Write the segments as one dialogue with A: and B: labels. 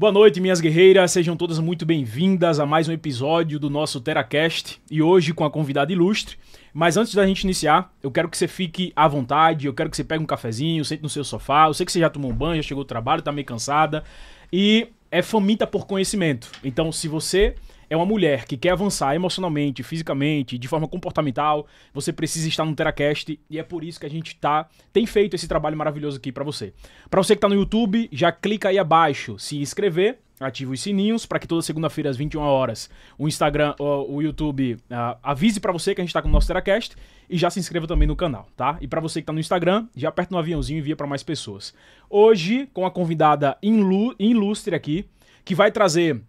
A: Boa noite, minhas guerreiras, sejam todas muito bem-vindas a mais um episódio do nosso TeraCast e hoje com a convidada ilustre. Mas antes da gente iniciar, eu quero que você fique à vontade, eu quero que você pegue um cafezinho, sente no seu sofá. Eu sei que você já tomou um banho, já chegou do trabalho, tá meio cansada e é faminta por conhecimento. Então, se você é uma mulher que quer avançar emocionalmente, fisicamente, de forma comportamental, você precisa estar no Teracast e é por isso que a gente tá tem feito esse trabalho maravilhoso aqui para você. Para você que tá no YouTube, já clica aí abaixo, se inscrever ative os sininhos para que toda segunda-feira às 21 horas o Instagram, o, o YouTube uh, avise para você que a gente tá com o nosso Teracast e já se inscreva também no canal, tá? E para você que tá no Instagram, já aperta no aviãozinho e envia para mais pessoas. Hoje com a convidada ilustre aqui que vai trazer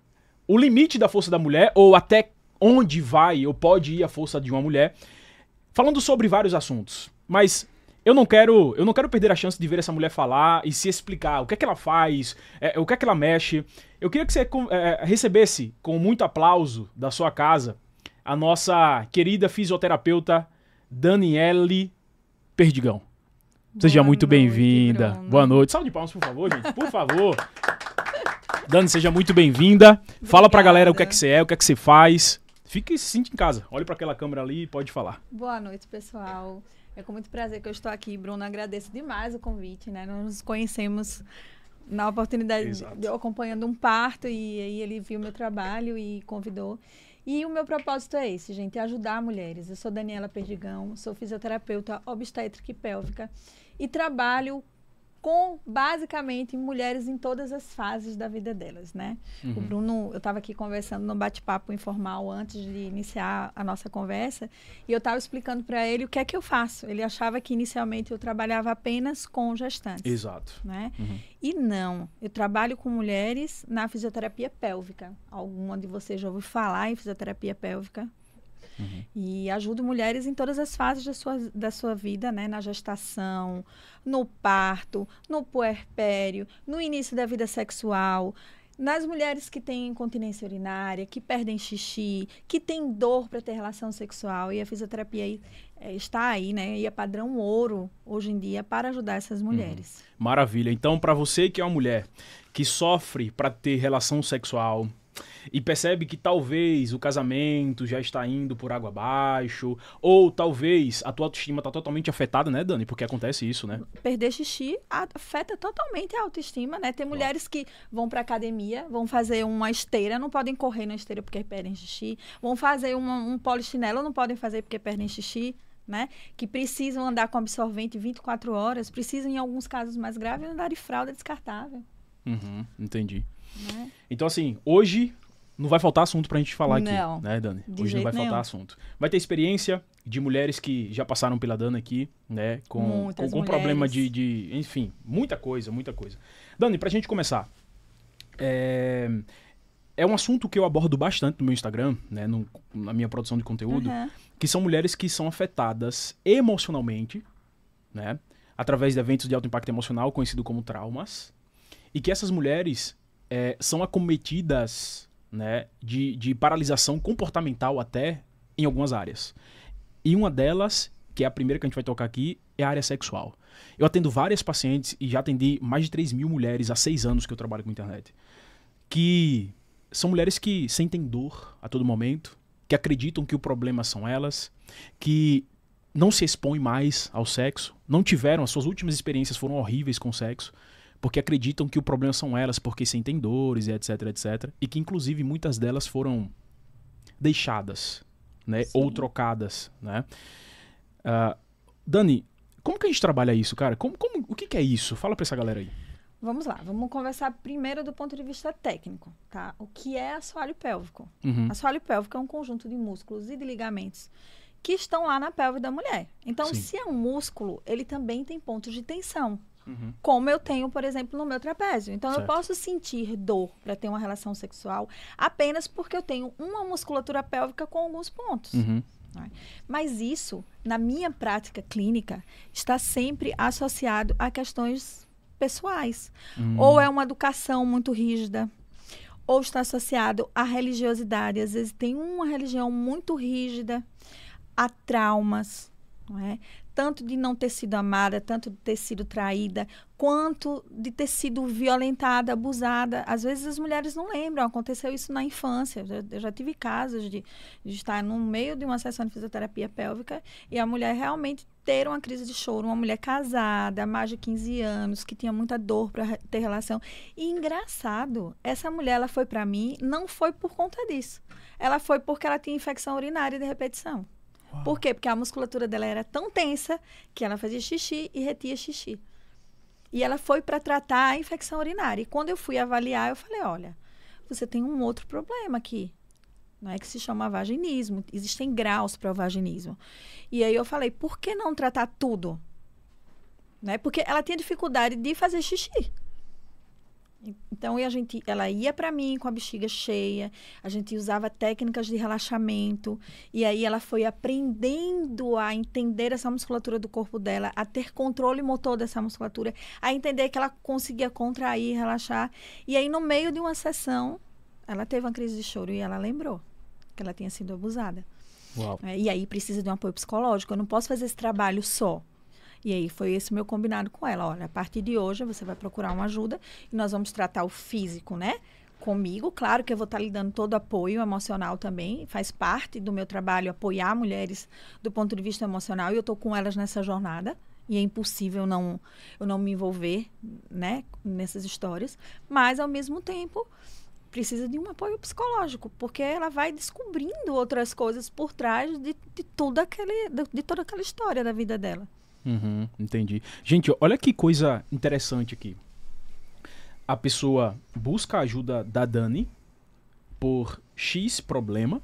A: o limite da força da mulher ou até onde vai ou pode ir a força de uma mulher, falando sobre vários assuntos. Mas eu não quero, eu não quero perder a chance de ver essa mulher falar e se explicar o que é que ela faz, é, o que é que ela mexe. Eu queria que você é, recebesse com muito aplauso da sua casa a nossa querida fisioterapeuta Daniele Perdigão. Seja muito bem-vinda. Boa noite. Salve de palmas, por favor, gente. Por favor. Dani, seja muito bem-vinda. Fala pra galera o que é que você é, o que é que você faz. Fique e se sinta em casa. Olhe para aquela câmera ali e pode falar.
B: Boa noite, pessoal. É com muito prazer que eu estou aqui, Bruno. Agradeço demais o convite, né? Nós nos conhecemos na oportunidade Exato. de eu acompanhando um parto e aí ele viu meu trabalho e convidou. E o meu propósito é esse, gente, é ajudar mulheres. Eu sou Daniela Perdigão, sou fisioterapeuta obstétrica e pélvica e trabalho com basicamente mulheres em todas as fases da vida delas, né? Uhum. O Bruno, eu estava aqui conversando no bate-papo informal antes de iniciar a nossa conversa e eu estava explicando para ele o que é que eu faço. Ele achava que inicialmente eu trabalhava apenas com gestantes. Exato. Né? Uhum. E não, eu trabalho com mulheres na fisioterapia pélvica. Alguma de vocês já ouviu falar em fisioterapia pélvica? Uhum. E ajudo mulheres em todas as fases da sua, da sua vida, né? Na gestação, no parto, no puerpério, no início da vida sexual. Nas mulheres que têm incontinência urinária, que perdem xixi, que têm dor para ter relação sexual, e a fisioterapia aí, é, está aí, né? E é padrão ouro hoje em dia para ajudar essas uhum. mulheres. Uhum.
A: Maravilha. Então, para você que é uma mulher que sofre para ter relação sexual, e percebe que talvez o casamento já está indo por água abaixo, ou talvez a tua autoestima está totalmente afetada, né, Dani? Porque acontece isso, né?
B: Perder xixi afeta totalmente a autoestima, né? Tem mulheres que vão para academia, vão fazer uma esteira, não podem correr na esteira porque perdem xixi, vão fazer uma, um polichinelo, não podem fazer porque perdem xixi. Né? Que precisam andar com absorvente 24 horas, precisam, em alguns casos mais graves, andar de fralda descartável.
A: Uhum, entendi. Né? Então, assim, hoje não vai faltar assunto pra gente falar não, aqui, né, Dani? Hoje não vai nenhum. faltar assunto. Vai ter experiência de mulheres que já passaram pela Dani aqui, né? Com, com algum problema de, de, Enfim, muita coisa, muita coisa. Dani, pra gente começar. É é um assunto que eu abordo bastante no meu Instagram, né, no, na minha produção de conteúdo, uhum. que são mulheres que são afetadas emocionalmente, né, através de eventos de alto impacto emocional, conhecido como traumas, e que essas mulheres é, são acometidas né, de, de paralisação comportamental até em algumas áreas. E uma delas, que é a primeira que a gente vai tocar aqui, é a área sexual. Eu atendo várias pacientes e já atendi mais de 3 mil mulheres há seis anos que eu trabalho com internet. Que são mulheres que sentem dor a todo momento, que acreditam que o problema são elas, que não se expõem mais ao sexo, não tiveram, as suas últimas experiências foram horríveis com o sexo porque acreditam que o problema são elas, porque sentem dores e etc, etc. E que, inclusive, muitas delas foram deixadas, né? Sim. Ou trocadas, né? Uh, Dani, como que a gente trabalha isso, cara? Como, como, o que, que é isso? Fala pra essa galera aí.
B: Vamos lá, vamos conversar primeiro do ponto de vista técnico, tá? O que é assoalho pélvico? Uhum. Assoalho pélvico é um conjunto de músculos e de ligamentos que estão lá na pelve da mulher. Então, Sim. se é um músculo, ele também tem pontos de tensão. Uhum. Como eu tenho, por exemplo, no meu trapézio. Então, certo. eu posso sentir dor para ter uma relação sexual apenas porque eu tenho uma musculatura pélvica com alguns pontos. Uhum. Né? Mas isso, na minha prática clínica, está sempre associado a questões pessoais. Hum. Ou é uma educação muito rígida, ou está associado à religiosidade. Às vezes tem uma religião muito rígida, a traumas. não É? tanto de não ter sido amada, tanto de ter sido traída, quanto de ter sido violentada, abusada. Às vezes as mulheres não lembram, aconteceu isso na infância. Eu, eu já tive casos de, de, estar no meio de uma sessão de fisioterapia pélvica e a mulher realmente ter uma crise de choro, uma mulher casada, há mais de 15 anos, que tinha muita dor para ter relação. E engraçado, essa mulher ela foi para mim não foi por conta disso. Ela foi porque ela tinha infecção urinária de repetição. Por quê? Porque a musculatura dela era tão tensa que ela fazia xixi e retia xixi. E ela foi para tratar a infecção urinária. E quando eu fui avaliar, eu falei: olha, você tem um outro problema aqui. Não é que se chama vaginismo. Existem graus para o vaginismo. E aí eu falei: por que não tratar tudo? Né? Porque ela tinha dificuldade de fazer xixi. Então a gente, ela ia para mim com a bexiga cheia, a gente usava técnicas de relaxamento e aí ela foi aprendendo a entender essa musculatura do corpo dela, a ter controle motor dessa musculatura, a entender que ela conseguia contrair, relaxar. E aí no meio de uma sessão, ela teve uma crise de choro e ela lembrou que ela tinha sido abusada. Uau. É, e aí precisa de um apoio psicológico. Eu não posso fazer esse trabalho só. E aí foi esse meu combinado com ela. Olha, a partir de hoje você vai procurar uma ajuda e nós vamos tratar o físico, né? Comigo, claro que eu vou estar tá lhe dando todo apoio emocional também, faz parte do meu trabalho apoiar mulheres do ponto de vista emocional e eu estou com elas nessa jornada e é impossível não eu não me envolver, né, nessas histórias, mas ao mesmo tempo precisa de um apoio psicológico, porque ela vai descobrindo outras coisas por trás de, de, toda, aquele, de, de toda aquela história da vida dela.
A: Uhum, entendi. Gente, olha que coisa interessante aqui. A pessoa busca a ajuda da Dani por X problema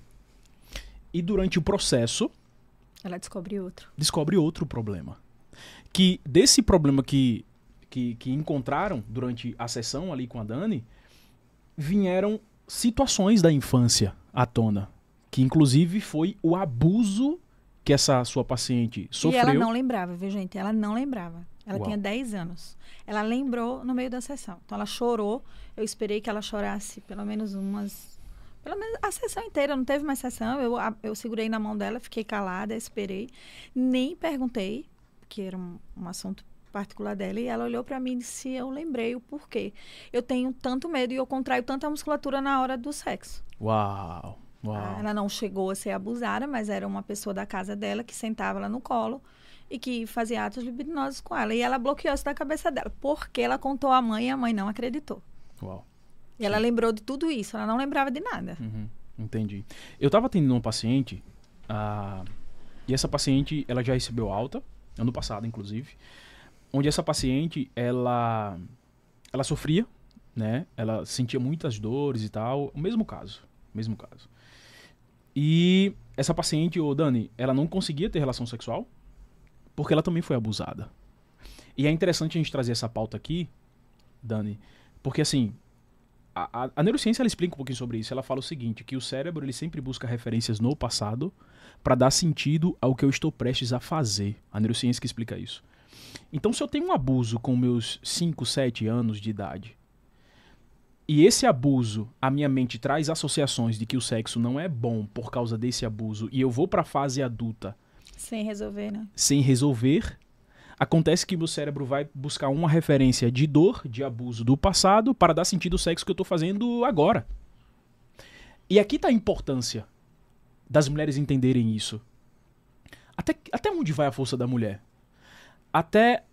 A: e durante o processo.
B: Ela descobre outro.
A: Descobre outro problema. Que desse problema que, que, que encontraram durante a sessão ali com a Dani, vieram situações da infância à tona. Que inclusive foi o abuso que essa sua paciente sofreu. E ela não
B: lembrava, viu, gente? Ela não lembrava. Ela Uau. tinha 10 anos. Ela lembrou no meio da sessão. Então ela chorou. Eu esperei que ela chorasse pelo menos umas. Pelo menos a sessão inteira, não teve mais sessão. Eu, a, eu segurei na mão dela, fiquei calada, esperei. Nem perguntei, que era um, um assunto particular dela. E ela olhou para mim e disse: Eu lembrei o porquê. Eu tenho tanto medo e eu contraio tanta musculatura na hora do sexo.
A: Uau!
B: Uau. Ela não chegou a ser abusada, mas era uma pessoa da casa dela que sentava ela no colo e que fazia atos libidinosos com ela. E ela bloqueou isso da cabeça dela, porque ela contou à mãe e a mãe não acreditou. Uau. E ela lembrou de tudo isso, ela não lembrava de nada.
A: Uhum. Entendi. Eu estava atendendo uma paciente, ah, e essa paciente, ela já recebeu alta, ano passado, inclusive, onde essa paciente, ela, ela sofria, né? Ela sentia muitas dores e tal, o mesmo caso, mesmo caso. E essa paciente, o Dani, ela não conseguia ter relação sexual porque ela também foi abusada. E é interessante a gente trazer essa pauta aqui, Dani, porque assim, a, a, a, neurociência ela explica um pouquinho sobre isso. Ela fala o seguinte, que o cérebro ele sempre busca referências no passado para dar sentido ao que eu estou prestes a fazer. A neurociência que explica isso. Então, se eu tenho um abuso com meus 5, 7 anos de idade, e esse abuso, a minha mente traz associações de que o sexo não é bom por causa desse abuso e eu vou para a fase adulta
B: sem resolver, né?
A: Sem resolver, acontece que meu cérebro vai buscar uma referência de dor, de abuso do passado para dar sentido ao sexo que eu estou fazendo agora. E aqui está a importância das mulheres entenderem isso. Até, até onde vai a força da mulher? Até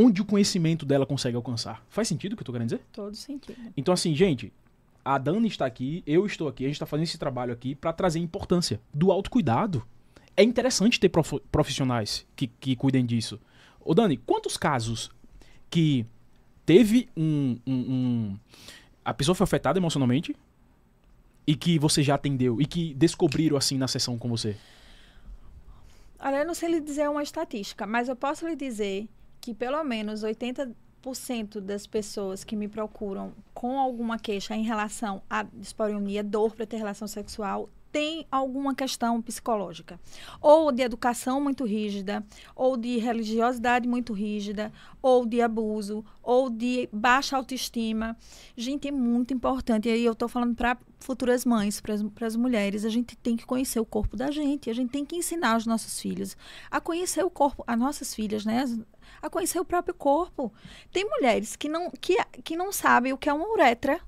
A: onde o conhecimento dela consegue alcançar. Faz sentido o que eu tô querendo dizer? Todo sentido. Então, assim, gente, a Dani está aqui, eu estou aqui, a gente está fazendo esse trabalho aqui para trazer importância do autocuidado. É interessante ter profissionais que, que cuidem disso. Ô, Dani, quantos casos que teve um, um, um. A pessoa foi afetada emocionalmente e que você já atendeu e que descobriram assim na sessão com você?
B: Olha, eu não sei lhe dizer uma estatística, mas eu posso lhe dizer que pelo menos 80% das pessoas que me procuram com alguma queixa em relação à disporionia, dor para ter relação sexual, tem alguma questão psicológica, ou de educação muito rígida, ou de religiosidade muito rígida, ou de abuso, ou de baixa autoestima. Gente, é muito importante. E aí eu estou falando para futuras mães, para as mulheres, a gente tem que conhecer o corpo da gente, a gente tem que ensinar os nossos filhos a conhecer o corpo, as nossas filhas, né? As, a conhecer o próprio corpo. Tem mulheres que não, que, que não sabem o que é uma uretra,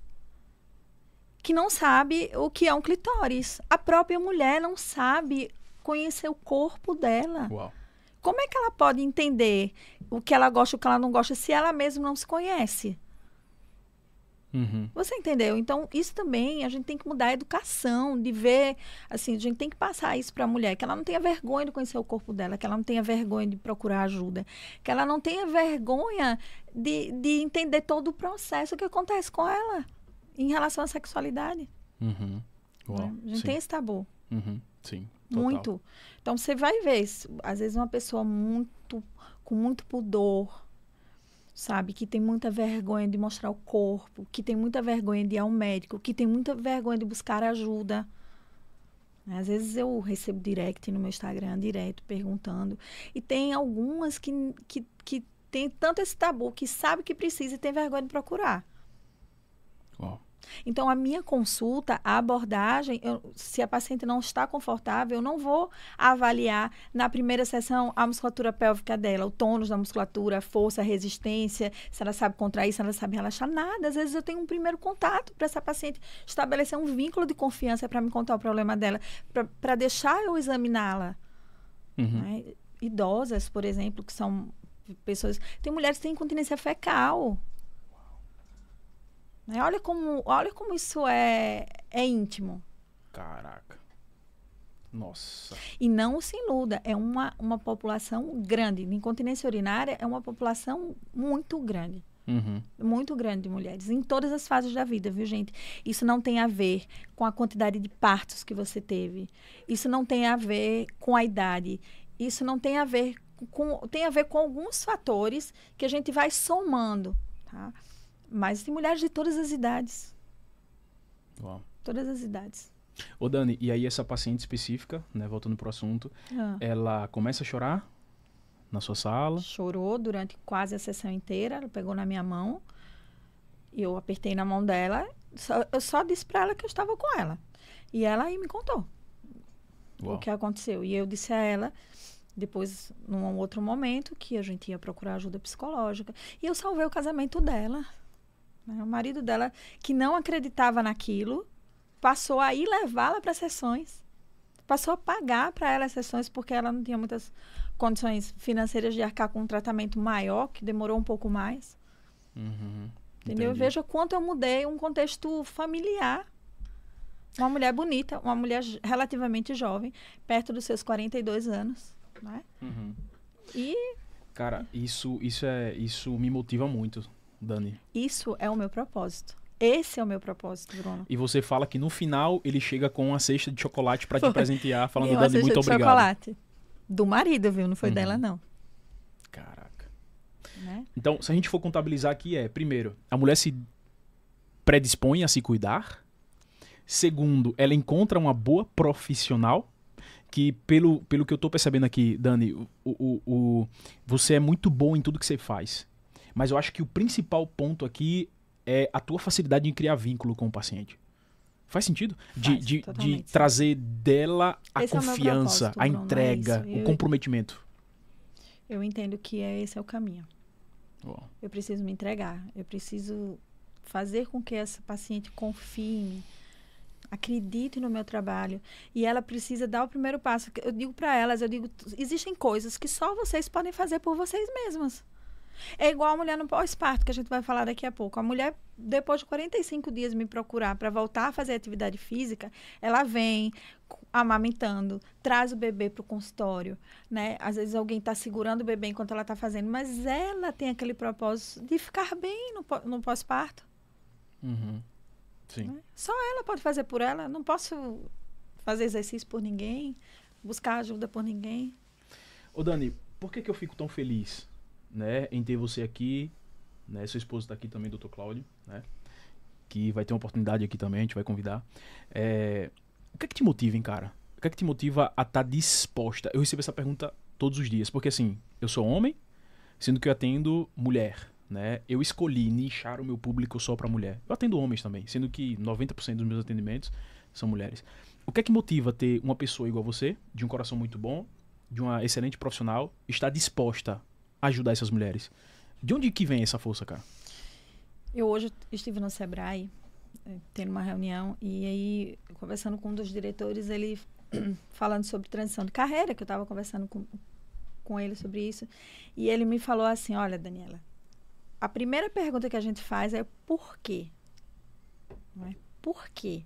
B: que não sabe o que é um clitóris. A própria mulher não sabe conhecer o corpo dela. Uau. Como é que ela pode entender o que ela gosta e o que ela não gosta se ela mesma não se conhece? Uhum. Você entendeu? Então, isso também a gente tem que mudar a educação, de ver, assim, a gente tem que passar isso para a mulher, que ela não tenha vergonha de conhecer o corpo dela, que ela não tenha vergonha de procurar ajuda, que ela não tenha vergonha de, de entender todo o processo que acontece com ela em relação à sexualidade.
A: Uhum. Né? Uau, a gente sim. tem esse tabu. Uhum. Sim. Total. Muito.
B: Então, você vai ver, às vezes, uma pessoa muito, com muito pudor, sabe? Que tem muita vergonha de mostrar o corpo, que tem muita vergonha de ir ao médico, que tem muita vergonha de buscar ajuda. Né? Às vezes eu recebo direct no meu Instagram, direto, perguntando. E tem algumas que, que, que tem tanto esse tabu que sabe que precisa e tem vergonha de procurar. Uau. Então, a minha consulta, a abordagem, eu, se a paciente não está confortável, eu não vou avaliar na primeira sessão a musculatura pélvica dela, o tônus da musculatura, a força, a resistência, se ela sabe contrair, se ela sabe relaxar, nada. Às vezes eu tenho um primeiro contato para essa paciente estabelecer um vínculo de confiança para me contar o problema dela, para deixar eu examiná-la. Uhum. Né? Idosas, por exemplo, que são pessoas. Tem mulheres que têm incontinência fecal. Né? Olha, como, olha como isso é, é íntimo. Caraca. Nossa. E não se iluda, é uma, uma população grande. Incontinência urinária é uma população muito grande. Uhum. Muito grande de mulheres, em todas as fases da vida, viu, gente? Isso não tem a ver com a quantidade de partos que você teve. Isso não tem a ver com a idade. Isso não tem a ver com. Tem a ver com alguns fatores que a gente vai somando. Tá? Mas tem mulheres de todas as idades. Uau. Todas as idades.
A: Ô Dani, e aí essa paciente específica, né, voltando pro assunto, ah. ela começa a chorar na sua sala?
B: Chorou durante quase a sessão inteira, ela pegou na minha mão, e eu apertei na mão dela, só, eu só disse para ela que eu estava com ela. E ela aí me contou Uau. o que aconteceu. E eu disse a ela, depois, num outro momento, que a gente ia procurar ajuda psicológica. E eu salvei o casamento dela. Né? O marido dela, que não acreditava naquilo, passou a ir levá-la para sessões. Passou a pagar para ela as sessões porque ela não tinha muitas condições financeiras de arcar com um tratamento maior, que demorou um pouco mais. Uhum, Entendeu? Veja quanto eu mudei um contexto familiar. Uma mulher bonita, uma mulher relativamente jovem, perto dos seus 42 anos, né? Uhum. E
A: cara, isso isso é isso me motiva muito, Dani?
B: Isso é o meu propósito. Esse é o meu propósito, Bruno.
A: E você fala que no final ele chega com uma cesta de chocolate para te presentear, falando, Dani, muito de obrigado. chocolate.
B: Do marido, viu? Não foi uhum. dela, não. Caraca.
A: Né? Então, se a gente for contabilizar aqui, é: primeiro, a mulher se predispõe a se cuidar. Segundo, ela encontra uma boa profissional que pelo, pelo que eu tô percebendo aqui, Dani, o, o, o, você é muito bom em tudo que você faz. Mas eu acho que o principal ponto aqui é a tua facilidade em criar vínculo com o paciente. Faz sentido? De, Faz, de, de trazer dela a esse confiança, é a entrega, é o é comprometimento.
B: Eu entendo que é, esse é o caminho. Eu preciso me entregar. Eu preciso fazer com que essa paciente confie em mim acredite no meu trabalho e ela precisa dar o primeiro passo. Eu digo para elas, eu digo, existem coisas que só vocês podem fazer por vocês mesmas. É igual a mulher no pós-parto, que a gente vai falar daqui a pouco. A mulher, depois de 45 dias me procurar para voltar a fazer atividade física, ela vem amamentando, traz o bebê para o consultório, né? Às vezes alguém está segurando o bebê enquanto ela está fazendo, mas ela tem aquele propósito de ficar bem no, pós-parto.
A: Uhum. Sim. Né?
B: Só ela pode fazer por ela. Não posso fazer exercício por ninguém, buscar ajuda por ninguém.
A: Ô Dani, por que, que eu fico tão feliz né, em ter você aqui, né, seu esposo está aqui também, doutor Cláudio, né, que vai ter uma oportunidade aqui também, a gente vai convidar. É, o que é que te motiva, hein, cara? O que é que te motiva a estar tá disposta? Eu recebo essa pergunta todos os dias, porque assim, eu sou homem, sendo que eu atendo mulher, né? Eu escolhi nichar o meu público só para mulher. Eu atendo homens também, sendo que 90% dos meus atendimentos são mulheres. O que é que motiva ter uma pessoa igual a você, de um coração muito bom, de uma excelente profissional, estar disposta ajudar essas mulheres. De onde que vem essa força, cara?
B: Eu hoje estive no Sebrae, eh, tendo uma reunião, e aí, conversando com um dos diretores, ele falando sobre transição de carreira, que eu estava conversando com, com ele sobre isso, e ele me falou assim: Olha, Daniela, a primeira pergunta que a gente faz é por quê? Não é? Por quê?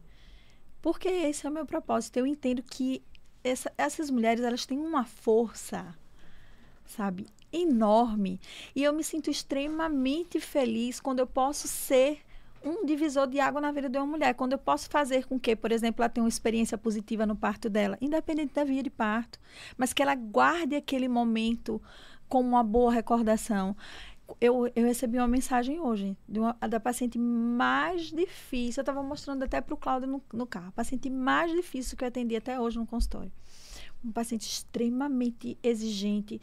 B: Porque esse é o meu propósito. Eu entendo que essa, essas mulheres elas têm uma força sabe? Enorme. E eu me sinto extremamente feliz quando eu posso ser um divisor de água na vida de uma mulher. Quando eu posso fazer com que, por exemplo, ela tenha uma experiência positiva no parto dela, independente da via de parto, mas que ela guarde aquele momento como uma boa recordação. Eu, eu recebi uma mensagem hoje uma, da paciente mais difícil. Eu estava mostrando até para o Cláudio no, no carro. A paciente mais difícil que eu atendi até hoje no consultório um paciente extremamente exigente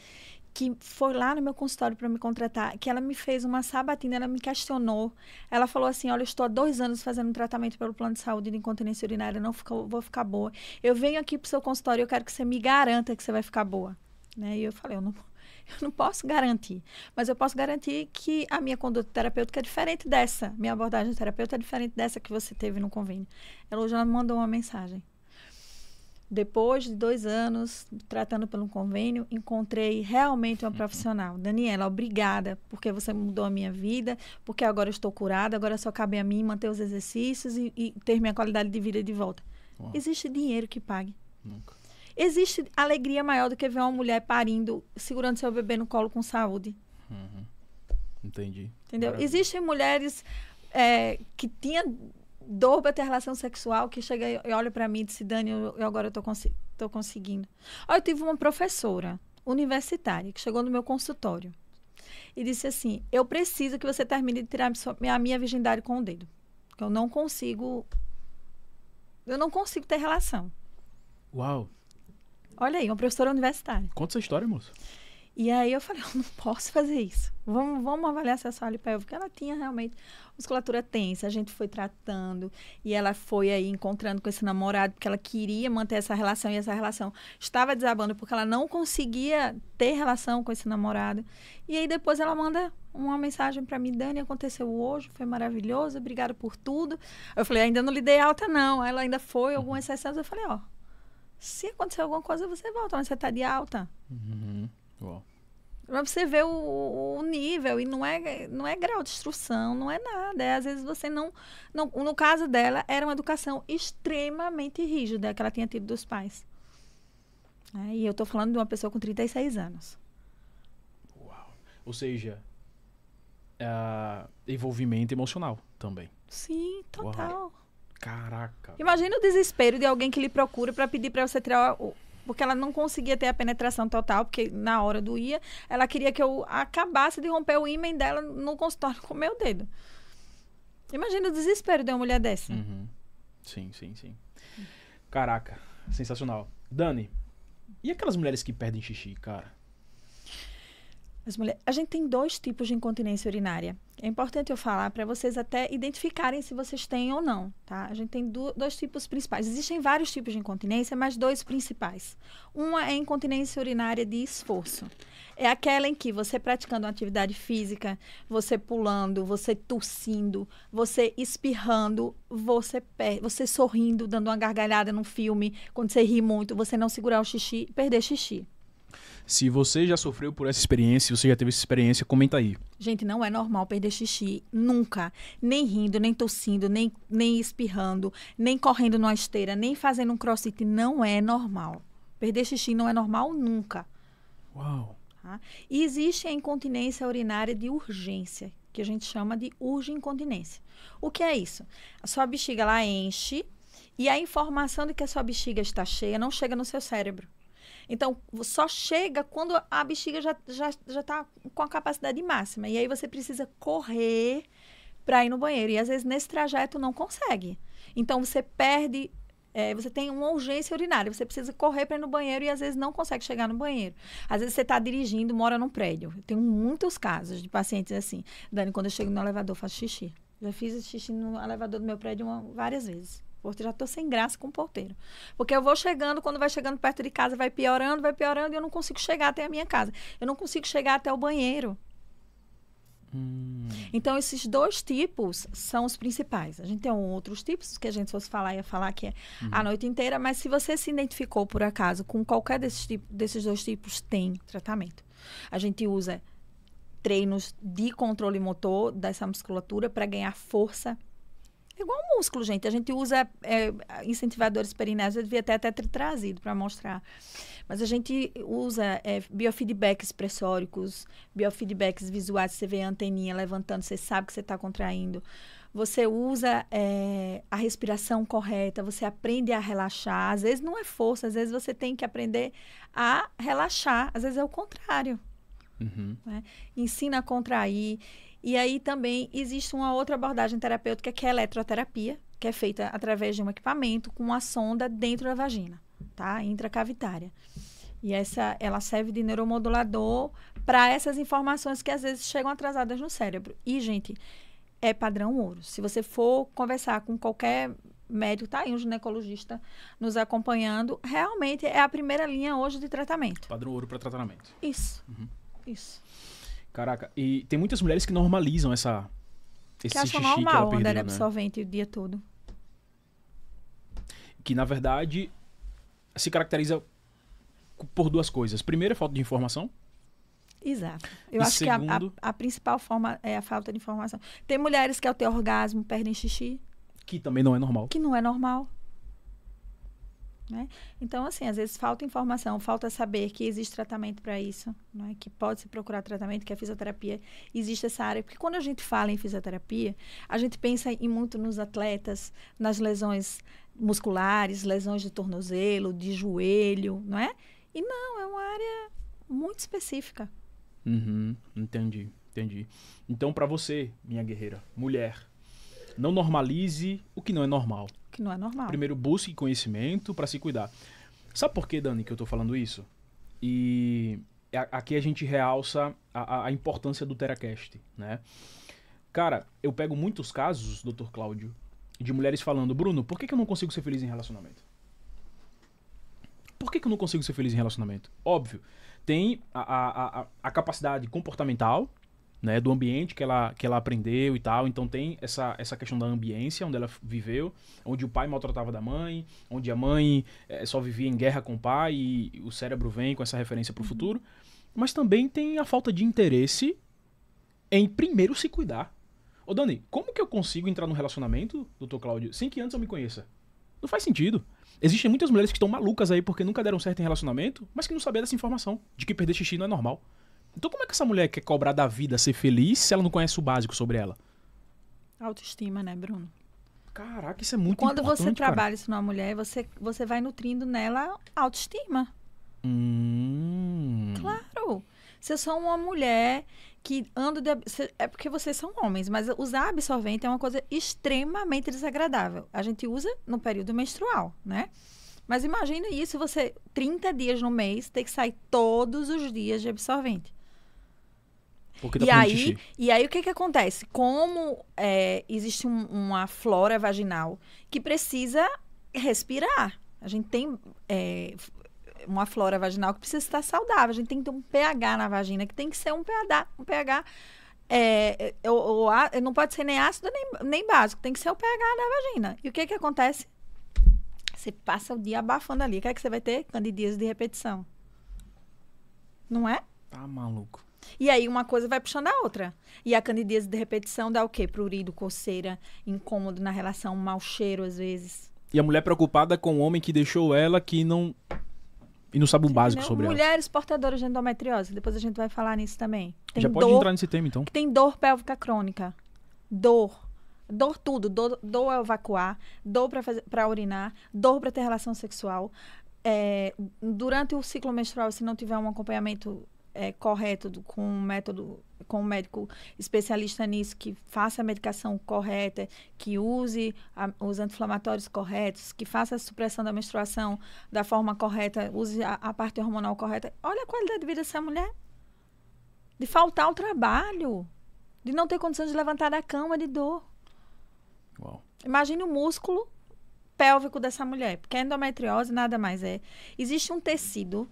B: que foi lá no meu consultório para me contratar, que ela me fez uma sabatina, ela me questionou. Ela falou assim: Olha, eu estou há dois anos fazendo um tratamento pelo plano de saúde de incontinência urinária, não vou ficar boa. Eu venho aqui para o seu consultório, eu quero que você me garanta que você vai ficar boa. Né? E eu falei: eu não, eu não posso garantir, mas eu posso garantir que a minha conduta terapêutica é diferente dessa, minha abordagem terapêutica é diferente dessa que você teve no convênio. Ela hoje ela me mandou uma mensagem. Depois de dois anos tratando pelo convênio, encontrei realmente uma uhum. profissional. Daniela, obrigada, porque você mudou a minha vida, porque agora eu estou curada, agora só cabe a mim manter os exercícios e, e ter minha qualidade de vida de volta. Uau. Existe dinheiro que pague. Nunca. Existe alegria maior do que ver uma mulher parindo, segurando seu bebê no colo com saúde. Uhum.
A: Entendi. Entendeu? Maravilha.
B: Existem mulheres é, que tinham dor pra ter relação sexual que chega e olha para mim e diz, Dani, eu, eu agora eu tô, cons tô conseguindo. Olha, eu tive uma professora universitária que chegou no meu consultório e disse assim: Eu preciso que você termine de tirar a minha virgindade com o dedo. Que eu não consigo. Eu não consigo ter relação. Uau! Olha aí, uma professora universitária.
A: Conta essa história, moço.
B: E aí eu falei, eu não posso fazer isso. Vamos, vamos avaliar essa é sala porque Ela tinha realmente musculatura tensa, a gente foi tratando e ela foi aí encontrando com esse namorado porque ela queria manter essa relação e essa relação estava desabando porque ela não conseguia ter relação com esse namorado. E aí depois ela manda uma mensagem para mim, Dani, aconteceu hoje, foi maravilhoso, obrigado por tudo. Eu falei, ainda não lhe dei alta não. Ela ainda foi algumas uhum. sessões, eu falei, ó, se acontecer alguma coisa, você volta, mas você tá de alta. Uhum. Uau. Pra você ver o, o, nível, e não é, não é grau de instrução, não é nada. É, às vezes você não, não. No caso dela, era uma educação extremamente rígida que ela tinha tido dos pais. É, e eu estou falando de uma pessoa com 36 anos.
A: Uau. Ou seja, uh, envolvimento emocional também.
B: Sim, total. Uau.
A: Caraca.
B: Imagina o desespero de alguém que lhe procura para pedir para você tirar o, porque ela não conseguia ter a penetração total, porque na hora do ia, ela queria que eu acabasse de romper o ímã dela no consultório com o meu dedo. Imagina o desespero de uma mulher dessa. Uhum.
A: Sim, sim, sim. Caraca, sensacional. Dani, e aquelas mulheres que perdem xixi, cara?
B: As mulheres, a gente tem dois tipos de incontinência urinária. É importante eu falar para vocês até identificarem se vocês têm ou não, tá? A gente tem do, dois tipos principais. Existem vários tipos de incontinência, mas dois principais. Uma é incontinência urinária de esforço. É aquela em que você praticando uma atividade física, você pulando, você tossindo, você espirrando, você você sorrindo, dando uma gargalhada num filme, quando você ri muito, você não segurar o xixi, perder xixi.
A: Se você já sofreu por essa experiência, se você já teve essa experiência, comenta aí.
B: Gente, não é normal perder xixi nunca. Nem rindo, nem tossindo, nem, nem espirrando, nem correndo numa esteira, nem fazendo um crossfit. Não é normal. Perder xixi não é normal nunca. Uau! Tá? E existe a incontinência urinária de urgência, que a gente chama de urge incontinência. O que é isso? A sua bexiga lá enche e a informação de que a sua bexiga está cheia não chega no seu cérebro. Então, só chega quando a bexiga já está já, já tá com a capacidade máxima. E aí você precisa correr para ir no banheiro. E às vezes nesse trajeto não consegue. Então, você perde é, você tem uma urgência urinária, você precisa correr para ir no banheiro e às vezes não consegue chegar no banheiro. Às vezes você está dirigindo, mora num prédio. Eu tenho muitos casos de pacientes assim. Dani, quando eu chego no elevador, faço xixi. Já fiz xixi no elevador do meu prédio uma, várias vezes porque já estou sem graça com o porteiro. Porque eu vou chegando, quando vai chegando perto de casa, vai piorando, vai piorando, e eu não consigo chegar até a minha casa. Eu não consigo chegar até o banheiro. Hum. Então, esses dois tipos são os principais. A gente tem outros tipos que a gente fosse falar, ia falar que é a uhum. noite inteira, mas se você se identificou por acaso com qualquer desses, tipos, desses dois tipos, tem tratamento. A gente usa treinos de controle motor dessa musculatura para ganhar força é igual um músculo, gente. A gente usa é, incentivadores perineais. Eu devia ter até ter trazido para mostrar. Mas a gente usa é, biofeedbacks pressóricos, biofeedbacks visuais. Você vê a anteninha levantando, você sabe que você está contraindo. Você usa é, a respiração correta, você aprende a relaxar. Às vezes não é força, às vezes você tem que aprender a relaxar. Às vezes é o contrário. Uhum. Né? Ensina a contrair. E aí também existe uma outra abordagem terapêutica que é a eletroterapia, que é feita através de um equipamento com uma sonda dentro da vagina, tá? Intracavitária. E essa ela serve de neuromodulador para essas informações que às vezes chegam atrasadas no cérebro. E gente, é padrão ouro. Se você for conversar com qualquer médico, tá aí um ginecologista nos acompanhando, realmente é a primeira linha hoje de tratamento.
A: Padrão ouro para tratamento.
B: Isso. Uhum. Isso.
A: Caraca, e tem muitas mulheres que normalizam essa. Esse que acham xixi é normal que ela andar né? absorvente o dia todo. Que na verdade se caracteriza por duas coisas. Primeiro é falta de informação.
B: Exato. Eu e acho segundo... que a, a, a, principal forma é a falta de informação. Tem mulheres que ao ter orgasmo perdem xixi.
A: Que também não é normal. Que
B: não é normal. Né? Então, assim, às vezes falta informação, falta saber que existe tratamento para isso, né? que pode se procurar tratamento, que a fisioterapia existe essa área. Porque quando a gente fala em fisioterapia, a gente pensa em muito nos atletas, nas lesões musculares, lesões de tornozelo, de joelho, não é? E não, é uma área muito específica.
A: Uhum, entendi, entendi. Então, para você, minha guerreira, mulher, não normalize o que não é normal.
B: Que não é normal. Primeiro
A: busque conhecimento para se cuidar. Sabe por que, Dani, que eu tô falando isso? E aqui a gente realça a, a importância do TeraCast, né? Cara, eu pego muitos casos, doutor Cláudio, de mulheres falando, Bruno, por que, que eu não consigo ser feliz em relacionamento? Por que, que eu não consigo ser feliz em relacionamento? Óbvio, tem a, a, a, a capacidade comportamental, né, do ambiente que ela, que ela aprendeu e tal. Então tem essa, essa questão da ambiência onde ela viveu, onde o pai maltratava da mãe, onde a mãe é, só vivia em guerra com o pai e o cérebro vem com essa referência para o uhum. futuro. Mas também tem a falta de interesse em primeiro se cuidar. Ô Dani, como que eu consigo entrar num relacionamento, doutor Cláudio, sem que antes eu me conheça? Não faz sentido. Existem muitas mulheres que estão malucas aí porque nunca deram certo em relacionamento, mas que não sabiam dessa informação, de que perder xixi não é normal. Então como é que essa mulher quer cobrar da vida ser feliz se ela não conhece o básico sobre ela?
B: Autoestima, né, Bruno? Caraca, isso é muito Quando importante. Quando você trabalha cara. isso numa mulher, você, você vai nutrindo nela autoestima.
A: Hum.
B: Claro. Se eu sou uma mulher que ando de. É porque vocês são homens, mas usar absorvente é uma coisa extremamente desagradável. A gente usa no período menstrual, né? Mas imagina isso, você 30 dias no mês ter que sair todos os dias de absorvente.
A: Porque e aí,
B: e aí o que que acontece? Como é, existe um, uma flora vaginal que precisa respirar, a gente tem é, uma flora vaginal que precisa estar saudável, a gente tem que ter um pH na vagina que tem que ser um pH, um pH é, ou, é, ou, é, não pode ser nem ácido nem, nem básico, tem que ser o pH da vagina. E o que que acontece? Você passa o dia abafando ali. O que é que você vai ter? dias de repetição. Não é?
A: Tá maluco.
B: E aí uma coisa vai puxando a outra. E a candidíase de repetição dá o quê? Prurido, coceira, incômodo na relação, mau cheiro às vezes.
A: E a mulher preocupada com o homem que deixou ela que não e não sabe um básico sobre Mulheres ela.
B: Mulheres portadoras de endometriose, depois a gente vai falar nisso também. Tem Já dor, pode entrar nesse tema então. Tem dor pélvica crônica. Dor dor tudo, dor, dor evacuar, dor para urinar, dor para ter relação sexual. É, durante o ciclo menstrual, se não tiver um acompanhamento é, correto do, com um método com um médico especialista nisso que faça a medicação correta, que use a, os anti-inflamatórios corretos, que faça a supressão da menstruação da forma correta, use a, a parte hormonal correta. Olha a qualidade de vida dessa mulher. De faltar ao trabalho, de não ter condição de levantar da cama de dor. Uau. Imagine o músculo pélvico dessa mulher, porque a endometriose nada mais é. Existe um tecido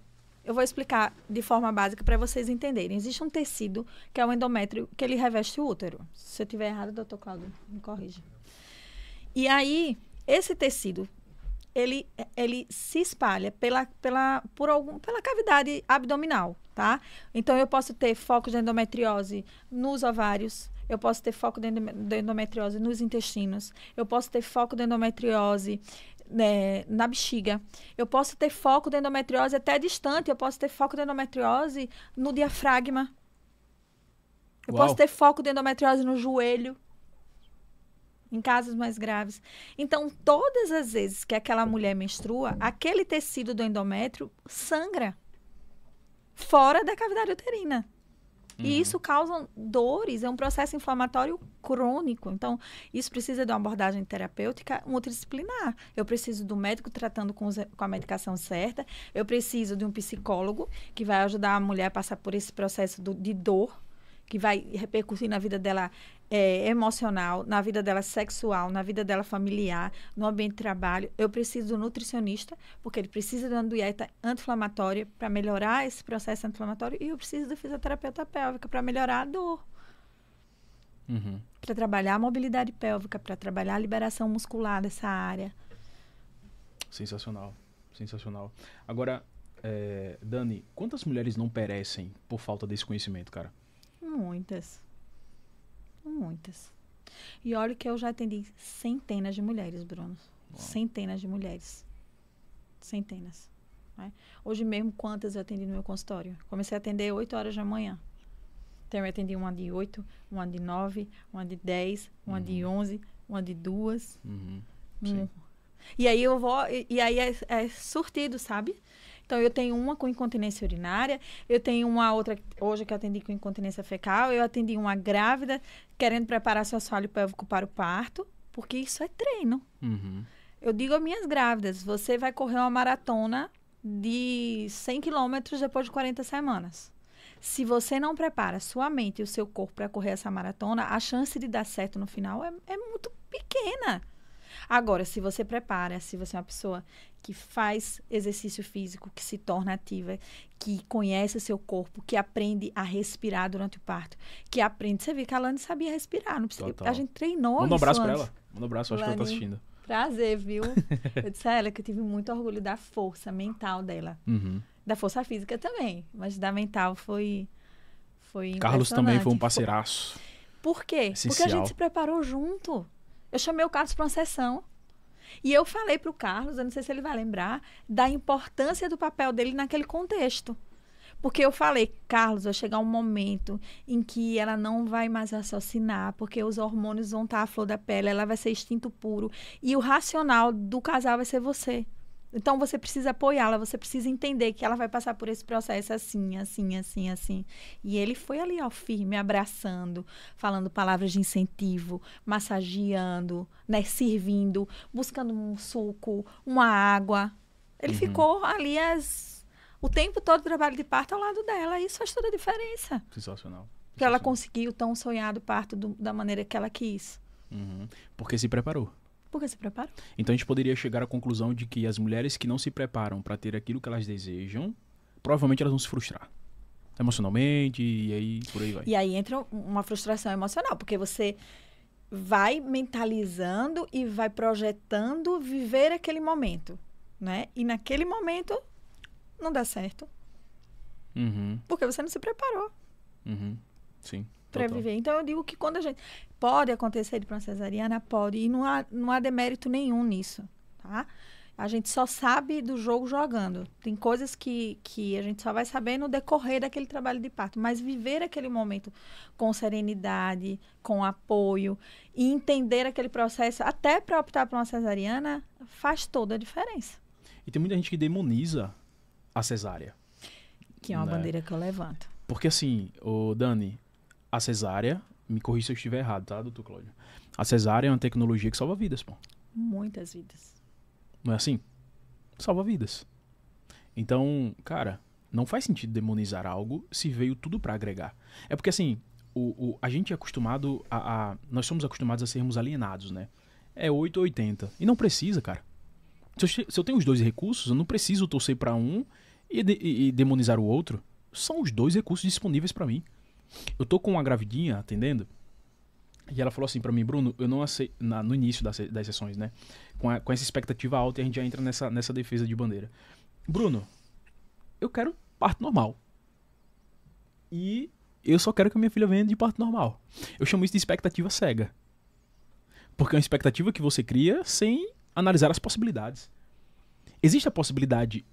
B: eu vou explicar de forma básica para vocês entenderem. Existe um tecido que é o endométrio que ele reveste o útero. Se eu tiver errado, doutor Claudio, me corrija. E aí, esse tecido ele, ele se espalha pela, pela, por algum, pela cavidade abdominal, tá? Então, eu posso ter foco de endometriose nos ovários, eu posso ter foco de endometriose nos intestinos, eu posso ter foco de endometriose né, na bexiga. Eu posso ter foco de endometriose até distante, eu posso ter foco de endometriose no diafragma. Eu Uau. posso ter foco de endometriose no joelho. Em casos mais graves. Então, todas as vezes que aquela mulher menstrua, aquele tecido do endométrio sangra fora da cavidade uterina. Uhum. E isso causa dores, é um processo inflamatório crônico. Então, isso precisa de uma abordagem terapêutica multidisciplinar. Eu preciso do médico tratando com, com a medicação certa, eu preciso de um psicólogo que vai ajudar a mulher a passar por esse processo do, de dor que vai repercutir na vida dela é, emocional, na vida dela sexual, na vida dela familiar, no ambiente de trabalho. Eu preciso do nutricionista, porque ele precisa de uma dieta anti-inflamatória para melhorar esse processo anti-inflamatório. E eu preciso do fisioterapeuta pélvica para melhorar a dor. Uhum. Para trabalhar a mobilidade pélvica, para trabalhar a liberação muscular dessa área.
A: Sensacional, sensacional. Agora, é, Dani, quantas mulheres não perecem por falta desse conhecimento, cara?
B: Muitas muitas. E olha que eu já atendi centenas de mulheres, Bruno. Uau. Centenas de mulheres. Centenas. Né? Hoje mesmo, quantas eu atendi no meu consultório? Comecei a atender 8 horas da manhã. Então, eu atendi uma de 8, uma de 9, uma de 10, uma uhum. de 11, uma de 2. Uhum. Um. Uhum. Uhum. E aí eu vou. E, e aí é, é surtido, sabe? Então, eu tenho uma com incontinência urinária, eu tenho uma outra, hoje que eu atendi com incontinência fecal, eu atendi uma grávida querendo preparar seu assoalho pélvico para o parto, porque isso é treino. Uhum. Eu digo às minhas grávidas, você vai correr uma maratona de 100 quilômetros depois de 40 semanas. Se você não prepara sua mente e o seu corpo para correr essa maratona, a chance de dar certo no final é, é muito pequena. Agora, se você prepara, se você é uma pessoa que faz exercício físico, que se torna ativa, que conhece seu corpo, que aprende a respirar durante o parto, que aprende. Você vê que a Lani sabia respirar, não precisa. A gente treinou. Manda um abraço para ela.
A: Manda um abraço, acho Lani, que ela tá assistindo.
B: Prazer, viu? eu disse a ela que eu tive muito orgulho da força mental dela. Uhum. Da força física também, mas da mental foi. foi Carlos também foi um parceiraço. Por quê? Essencial. Porque a gente se preparou junto. Eu chamei o Carlos para uma sessão. E eu falei para o Carlos, eu não sei se ele vai lembrar, da importância do papel dele naquele contexto. Porque eu falei, Carlos, vai chegar um momento em que ela não vai mais raciocinar, porque os hormônios vão estar à flor da pele, ela vai ser instinto puro. E o racional do casal vai ser você. Então você precisa apoiá-la, você precisa entender que ela vai passar por esse processo assim, assim, assim, assim. E ele foi ali, ao firme, abraçando, falando palavras de incentivo, massageando, né, servindo, buscando um suco, uma água.
A: Ele uhum. ficou
B: ali as o tempo todo do trabalho de parto ao lado dela, e isso faz toda a diferença. Sensacional. Que ela conseguiu tão sonhado parto do, da maneira que ela quis.
A: Uhum. Porque se preparou. Porque se prepara Então a gente poderia chegar à conclusão de que as mulheres que não se preparam para ter aquilo que elas desejam, provavelmente elas vão se frustrar emocionalmente e aí
B: por aí vai. E aí entra uma frustração emocional, porque você vai mentalizando e vai projetando viver aquele momento, né? E naquele momento não dá certo. Uhum. Porque você não se preparou. Uhum.
A: Sim para viver.
B: Então eu digo que quando a gente pode acontecer de uma cesariana, pode e não há não há demérito nenhum nisso, tá? A gente só sabe do jogo jogando. Tem coisas que, que a gente só vai saber no decorrer daquele trabalho de parto. Mas viver aquele momento com serenidade, com apoio e entender aquele processo, até para optar por uma cesariana, faz toda a diferença.
A: E tem muita gente que demoniza a cesárea.
B: Que é uma né? bandeira que eu levanto.
A: Porque assim, o Dani, a cesárea, me corrija se eu estiver errado, tá, doutor Cláudio? A cesárea é uma tecnologia que salva vidas, pô.
B: Muitas vidas.
A: Não é assim? Salva vidas. Então, cara, não faz sentido demonizar algo se veio tudo para agregar. É porque assim, o, o, a gente é acostumado a, a, Nós somos acostumados a sermos alienados, né? É 8 ou 80. E não precisa, cara. Se eu, se eu tenho os dois recursos, eu não preciso torcer para um e, de, e, e demonizar o outro. São os dois recursos disponíveis para mim. Eu tô com uma gravidinha atendendo. E ela falou assim para mim, Bruno, eu não aceito. Na, no início das, das sessões, né? Com, a, com essa expectativa alta, a gente já entra nessa, nessa defesa de bandeira. Bruno, eu quero parto normal. E eu só quero que a minha filha venha de parto normal. Eu chamo isso de expectativa cega. Porque é uma expectativa que você cria sem analisar as possibilidades. Existe a possibilidade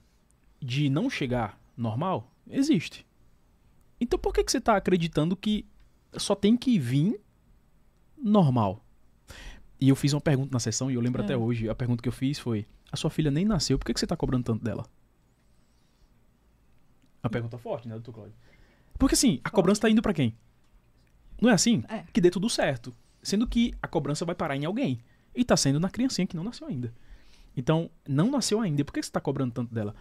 A: de não chegar normal? Existe. Então por que, que você está acreditando que só tem que vir normal? E eu fiz uma pergunta na sessão, e eu lembro é. até hoje, a pergunta que eu fiz foi: A sua filha nem nasceu, por que, que você está cobrando tanto dela? A pergunta hum. forte, né, doutor Cláudio? Porque assim, a cobrança está indo para quem? Não é assim? É. Que dê tudo certo. Sendo que a cobrança vai parar em alguém. E está sendo na criancinha que não nasceu ainda. Então, não nasceu ainda, por que você está cobrando tanto dela?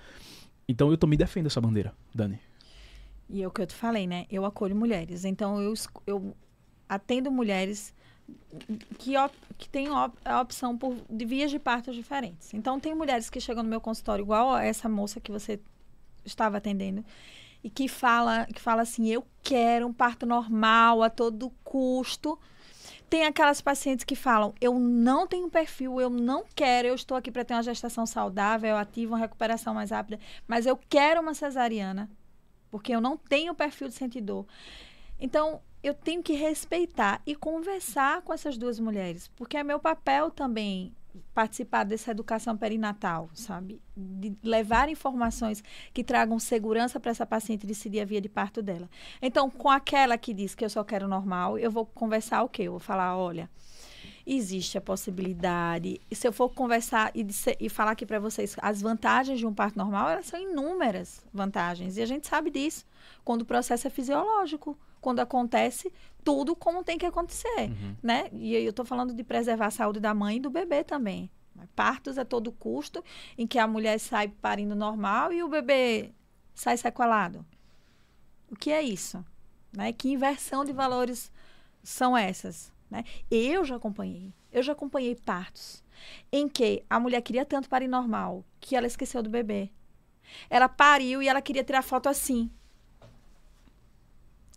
A: Então eu me defendo essa bandeira, Dani.
B: E é o que eu te falei, né? Eu acolho mulheres. Então, eu, eu atendo mulheres que, op, que têm op, a opção por de vias de parto diferentes. Então, tem mulheres que chegam no meu consultório igual a essa moça que você estava atendendo e que fala, que fala assim: eu quero um parto normal a todo custo. Tem aquelas pacientes que falam: eu não tenho perfil, eu não quero, eu estou aqui para ter uma gestação saudável, ativa, uma recuperação mais rápida, mas eu quero uma cesariana porque eu não tenho perfil de sentidor. Então, eu tenho que respeitar e conversar com essas duas mulheres, porque é meu papel também participar dessa educação perinatal, sabe? De levar informações que tragam segurança para essa paciente decidir a via de parto dela. Então, com aquela que diz que eu só quero normal, eu vou conversar o quê? Eu vou falar, olha, existe a possibilidade. E se eu for conversar e, disser, e falar aqui para vocês, as vantagens de um parto normal, elas são inúmeras vantagens. E a gente sabe disso quando o processo é fisiológico. Quando acontece tudo como tem que acontecer, uhum. né? E eu estou falando de preservar a saúde da mãe e do bebê também. Partos a todo custo, em que a mulher sai parindo normal e o bebê sai sequelado. O que é isso? Né? Que inversão de valores são essas? Né? Eu já acompanhei. Eu já acompanhei partos em que a mulher queria tanto parir normal que ela esqueceu do bebê. Ela pariu e ela queria tirar foto assim,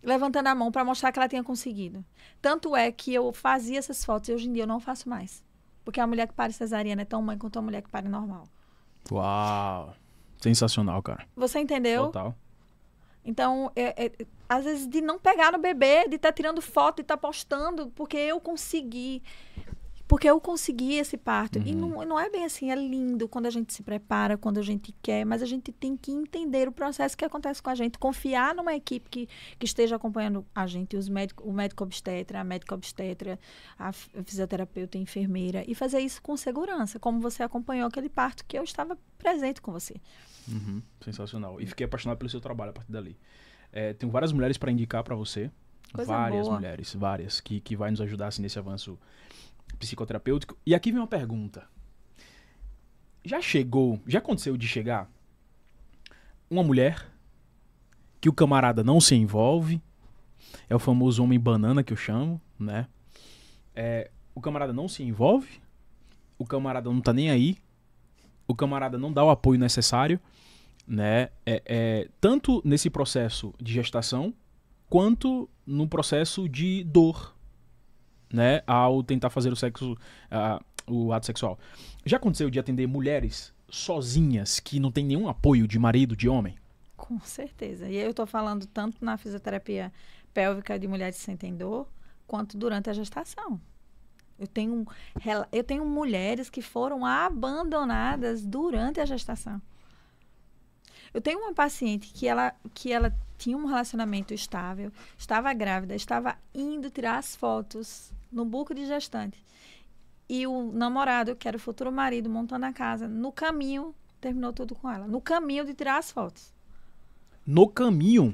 B: levantando a mão para mostrar que ela tinha conseguido. Tanto é que eu fazia essas fotos e hoje em dia eu não faço mais. Porque a mulher que pare cesariana é tão mãe quanto a mulher que pare normal.
A: Uau! Sensacional, cara. Você entendeu? Total.
B: Então, é, é, às vezes, de não pegar no bebê, de estar tá tirando foto, de estar tá postando, porque eu consegui. Porque eu consegui esse parto. Uhum. E não, não é bem assim, é lindo quando a gente se prepara, quando a gente quer, mas a gente tem que entender o processo que acontece com a gente, confiar numa equipe que, que esteja acompanhando a gente, os médico, o médico obstetra, a médica obstetra, a fisioterapeuta, a enfermeira, e fazer isso com segurança, como você acompanhou aquele parto que eu estava presente com você.
A: Uhum, sensacional. E fiquei apaixonado pelo seu trabalho a partir dali. É, tenho várias mulheres para indicar para você.
B: Coisa várias boa. mulheres,
A: várias, que, que vai nos ajudar assim, nesse avanço psicoterapêutico. E aqui vem uma pergunta. Já chegou, já aconteceu de chegar uma mulher que o camarada não se envolve, é o famoso homem banana que eu chamo, né? É, o camarada não se envolve, o camarada não tá nem aí, o camarada não dá o apoio necessário, né? É, é, tanto nesse processo de gestação quanto no processo de dor, né? Ao tentar fazer o sexo, uh, o ato sexual. Já aconteceu de atender mulheres sozinhas que não tem nenhum apoio de marido, de homem?
B: Com certeza. E eu estou falando tanto na fisioterapia pélvica de mulheres sem sentem dor, quanto durante a gestação. Eu tenho, eu tenho mulheres que foram abandonadas durante a gestação. Eu tenho uma paciente que ela, que ela tinha um relacionamento estável, estava grávida, estava indo tirar as fotos no buco de gestante. E o namorado, que era o futuro marido, montando a casa, no caminho, terminou tudo com ela. No caminho de tirar as fotos.
A: No caminho?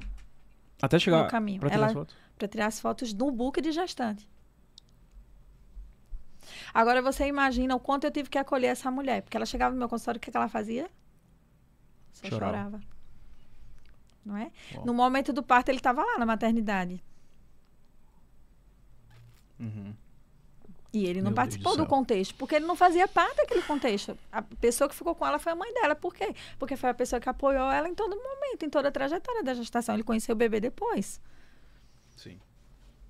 A: Até chegar. No caminho. Para tirar ela, as fotos?
B: Para tirar as fotos do buco de gestante. Agora você imagina o quanto eu tive que acolher essa mulher, porque ela chegava no meu consultório, o que, que ela fazia? Só chorava. chorava. Não é? No momento do parto, ele estava lá na maternidade. Uhum. E ele não Meu participou do, do, contexto, porque ele não fazia parte daquele contexto. A pessoa que ficou com ela foi a mãe dela. Por quê? Porque foi a pessoa que apoiou ela em todo momento, em toda a trajetória da gestação. Ele conheceu o bebê depois.
A: Sim.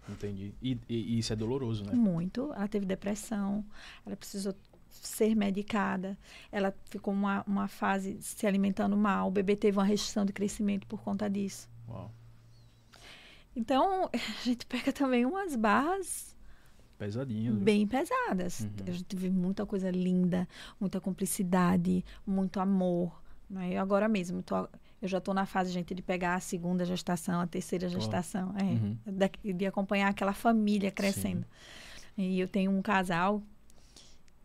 A: Entendi. E, e, e isso é doloroso, né?
B: Muito. Ela teve depressão, ela precisou ser medicada, ela ficou uma, uma fase se alimentando mal, o bebê teve uma restrição de crescimento por conta disso. Uau. Então, a gente pega também umas barras
A: pesadinhas. Bem
B: pesadas. Uhum. A gente vê muita coisa linda, muita cumplicidade, muito amor. Né? Eu agora mesmo estou eu já estou na fase, gente, de pegar a segunda gestação, a terceira gestação, oh. é, uhum. de, de, acompanhar aquela família crescendo. Sim. E eu tenho um casal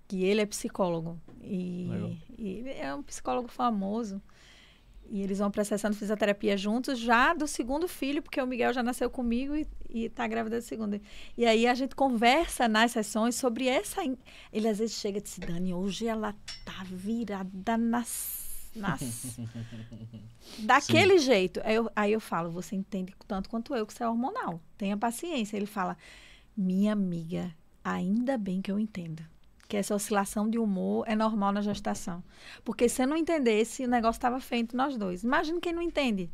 B: que ele é psicólogo e, e é um psicólogo famoso. E eles vão processando fisioterapia juntos já do segundo filho, porque o Miguel já nasceu comigo e, está grávida do segundo. E aí a gente conversa nas sessões sobre essa. In... Ele às vezes chega e diz: Dani, hoje ela tá virada na nas... Daquele Sim. jeito. Aí eu, aí eu falo, você entende tanto quanto eu que você é hormonal. Tenha paciência. Ele fala, minha amiga, ainda bem que eu entendo. Que essa oscilação de humor é normal na gestação. Porque se eu não entendesse, o negócio estava feito nós dois. Imagina quem não entende.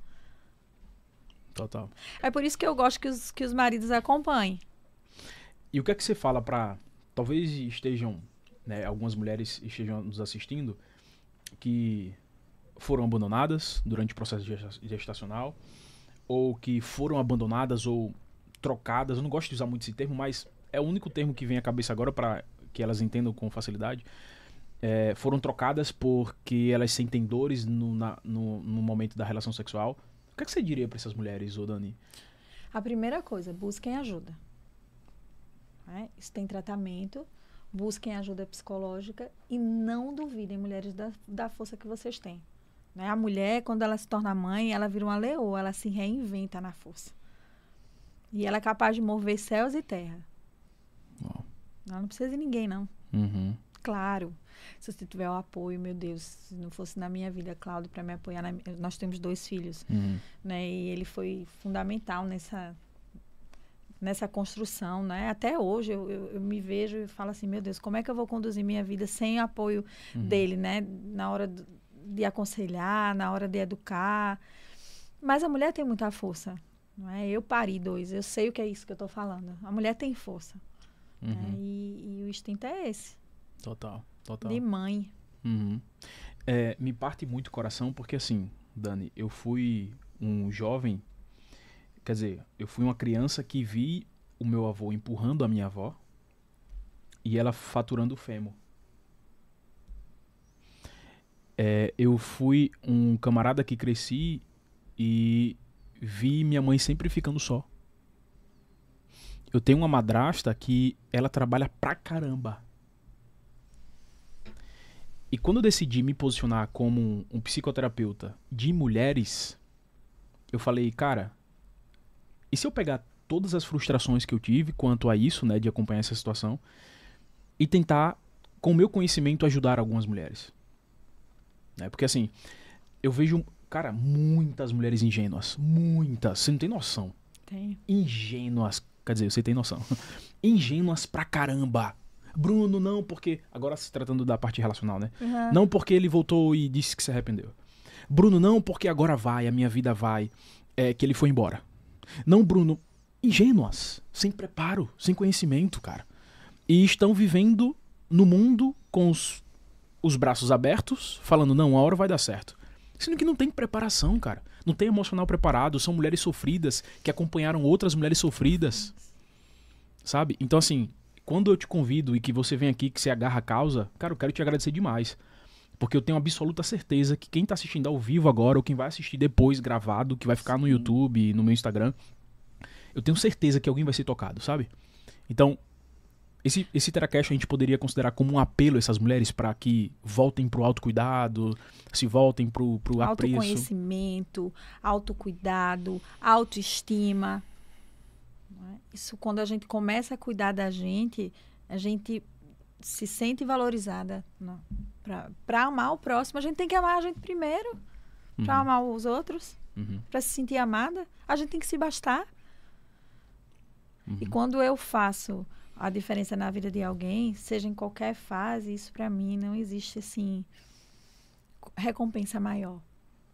B: Total. É por isso que eu gosto que os, que os maridos acompanhem.
A: E o que é que você fala para. Talvez estejam. Né, algumas mulheres estejam nos assistindo que foram abandonadas durante o processo gestacional, ou que foram abandonadas ou trocadas. Eu não gosto de usar muito esse termo, mas é o único termo que vem à cabeça agora para que elas entendam com facilidade. É, foram trocadas porque elas sentem dores no, na, no, no momento da relação sexual. O que, é que você diria para essas mulheres, ô Dani?
B: A primeira coisa, busquem ajuda. É, isso tem tratamento, busquem ajuda psicológica e não duvidem, mulheres, da, da força que vocês têm. Né? A mulher, quando ela se torna mãe, ela vira uma leoa, ela se reinventa na força. E ela é capaz de mover céus e terra. Oh. Ela não precisa de ninguém, não. Uhum. Claro. Se você tiver o apoio, meu Deus, se não fosse na minha vida, Cláudio, para me apoiar, na... nós temos dois filhos, uhum. né? E ele foi fundamental nessa nessa construção, né? Até hoje eu, eu, eu, me vejo e falo assim, meu Deus, como é que eu vou conduzir minha vida sem o apoio uhum. dele, né? Na hora do, de aconselhar, na hora de educar. Mas a mulher tem muita força. Não é? Eu pari dois, eu sei o que é isso que eu estou falando. A mulher tem força. Né? Uhum. Né? E, e, o instinto é esse.
A: Total, total. De mãe. Uhum. É, me parte muito o coração, porque assim, Dani, eu fui um jovem, quer dizer, eu fui uma criança que vi o meu avô empurrando a minha avó e ela faturando o fêmur. É, eu fui um camarada que cresci e vi minha mãe sempre ficando só. Eu tenho uma madrasta que ela trabalha pra caramba. E quando eu decidi me posicionar como um psicoterapeuta de mulheres, eu falei, cara, e se eu pegar todas as frustrações que eu tive quanto a isso, né, de acompanhar essa situação, e tentar, com o meu conhecimento, ajudar algumas mulheres? Né? Porque assim, eu vejo, cara, muitas mulheres ingênuas. Muitas. Você não tem noção. Tenho. Ingênuas. Quer dizer, você tem noção. ingênuas pra caramba. Bruno, não, porque. Agora se tratando da parte relacional, né? Uhum. Não porque ele voltou e disse que se arrependeu. Bruno, não, porque agora vai, a minha vida vai. É que ele foi embora. Não, Bruno, ingênuas, sem preparo, sem conhecimento, cara. E estão vivendo no mundo com os os braços abertos, falando, não, a hora vai dar certo. Sendo que não tem preparação, cara. Não tem emocional preparado, são mulheres sofridas que acompanharam outras mulheres sofridas. Sabe? Então, assim, quando eu te convido e que você vem aqui, que você agarra a causa, cara, eu quero te agradecer demais. Porque eu tenho absoluta certeza que quem tá assistindo ao vivo agora, ou quem vai assistir depois gravado, que vai ficar Sim. no YouTube, no meu Instagram, eu tenho certeza que alguém vai ser tocado, sabe? Então, esse, esse Teracast a gente poderia considerar como um apelo a essas mulheres para que voltem para o autocuidado, se voltem para o apreço?
B: Autoconhecimento, autocuidado, autoestima. Né? Isso quando a gente começa a cuidar da gente, a gente se sente valorizada. Né? Para amar o próximo, a gente tem que amar a gente primeiro. Para uhum. amar os outros, uhum. para se sentir amada, a gente tem que se bastar. Uhum. E quando eu faço a diferença na vida de alguém, seja em qualquer fase, isso para mim não existe assim recompensa maior,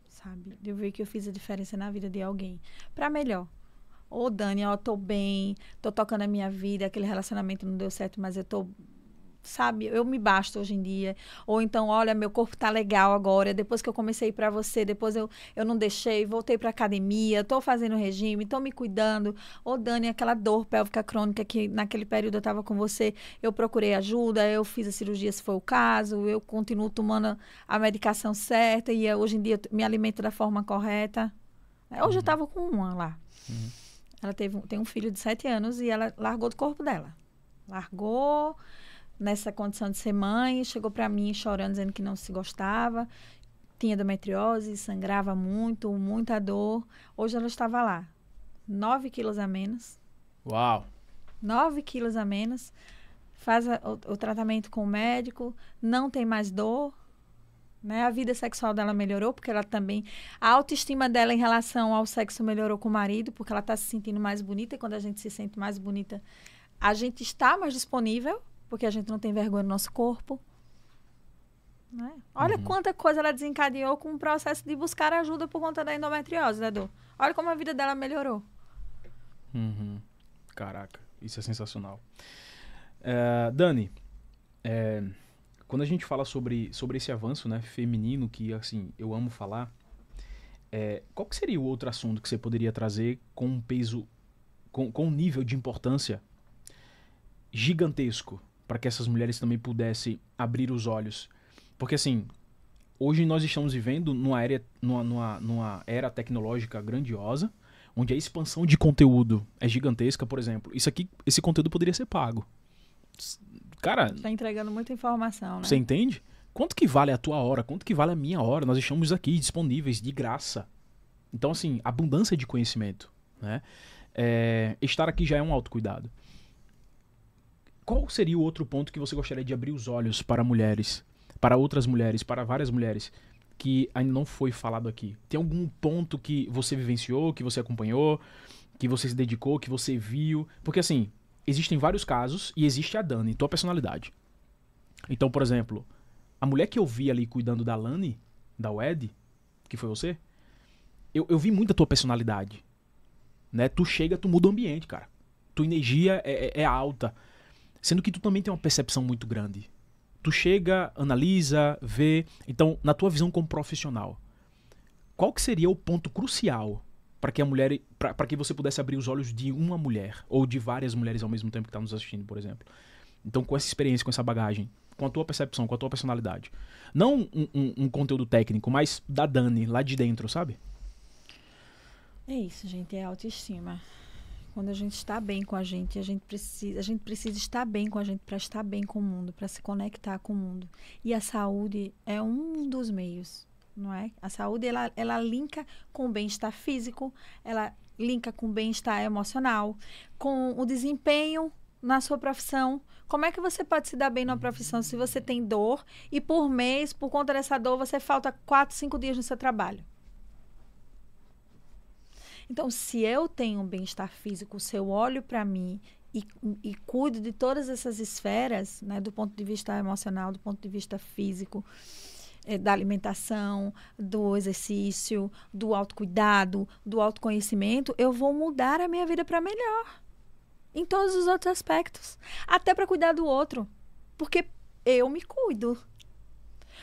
B: sabe? De eu ver que eu fiz a diferença na vida de alguém, para melhor. Ô, Dani, ó, tô bem, tô tocando a minha vida, aquele relacionamento não deu certo, mas eu tô sabe, eu me basto hoje em dia. Ou então, olha, meu corpo tá legal agora, depois que eu comecei para você, depois eu, eu não deixei, voltei para academia, tô fazendo regime, tô me cuidando. Ô, Dani, aquela dor pélvica crônica que naquele período eu tava com você, eu procurei ajuda, eu fiz a cirurgia se for o caso, eu continuo tomando a medicação certa e eu, é, hoje em dia me alimento da forma correta. É, hoje uhum. eu tava com uma lá. Uhum. Ela teve, tem um filho de sete anos e ela largou do corpo dela. Largou, nessa condição de ser mãe, chegou para mim chorando, dizendo que não se gostava, tinha endometriose, sangrava muito, muita dor. Hoje ela estava lá, 9 quilos a menos. Uau! 9 quilos a menos. Faz a, o, o, tratamento com o médico, não tem mais dor. Né? A vida sexual dela melhorou, porque ela também. A autoestima dela em relação ao sexo melhorou com o marido, porque ela está se sentindo mais bonita. E quando a gente se sente mais bonita, a gente está mais disponível porque a gente não tem vergonha do nosso corpo. Né? Olha uhum. quanta coisa ela desencadeou com o processo de buscar ajuda por conta da endometriose, né, Edu? Olha como a vida dela melhorou. Uhum.
A: Caraca, isso é sensacional. É, Dani, é, quando a gente fala sobre, sobre esse avanço né, feminino, que assim, eu amo falar, é, qual que seria o outro assunto que você poderia trazer com um peso, com, com um nível de importância gigantesco para que essas mulheres também pudessem abrir os olhos. Porque assim, hoje nós estamos vivendo numa, numa, numa, numa era tecnológica grandiosa, onde a expansão de conteúdo é gigantesca, por exemplo. Isso aqui, esse conteúdo poderia ser pago. Cara, tá
B: entregando muita informação, né? Você
A: entende? Quanto que vale a tua hora? Quanto que vale a minha hora? Nós estamos aqui disponíveis de graça. Então, assim, abundância de conhecimento, né? É, estar aqui já é um autocuidado qual seria o outro ponto que você gostaria de abrir os olhos para mulheres, para outras mulheres, para várias mulheres que ainda não foi falado aqui? Tem algum ponto que você vivenciou, que você acompanhou, que você se dedicou, que você viu? Porque assim, existem vários casos e existe a Dani, tua personalidade. Então, por exemplo, a mulher que eu vi ali cuidando da Lani, da Wed, que foi você, eu, eu vi muito a tua personalidade. Né? Tu chega, tu muda o ambiente, cara. Tua energia é, é, é alta Sendo que tu também tem uma percepção muito grande. Tu chega, analisa, vê. Então, na tua visão como profissional, qual que seria o ponto crucial para que a mulher para que você pudesse abrir os olhos de uma mulher ou de várias mulheres ao mesmo tempo que está nos assistindo, por exemplo? Então, com essa experiência, com essa bagagem, com a tua percepção, com a tua personalidade. Não um, um, um conteúdo técnico, mas da Dani, lá de dentro, sabe?
B: É isso, gente, é autoestima. Quando a gente está bem com a gente, a gente precisa, a gente precisa estar bem com a gente para estar bem com o mundo, para se conectar com o mundo. E a saúde é um dos meios, não é? A saúde ela ela linka com o bem-estar físico, ela linka com o bem-estar emocional, com o desempenho na sua profissão. Como é que você pode se dar bem na profissão se você tem dor e por mês, por conta dessa dor, você falta quatro, cinco dias no seu trabalho? Então, se eu tenho um bem-estar físico, se eu olho para mim e, e, cuido de todas essas esferas, né, do ponto de vista emocional, do ponto de vista físico, é, da alimentação, do exercício, do autocuidado, do autoconhecimento, eu vou mudar a minha vida para melhor. Em todos os outros aspectos. Até para cuidar do outro. Porque eu me cuido.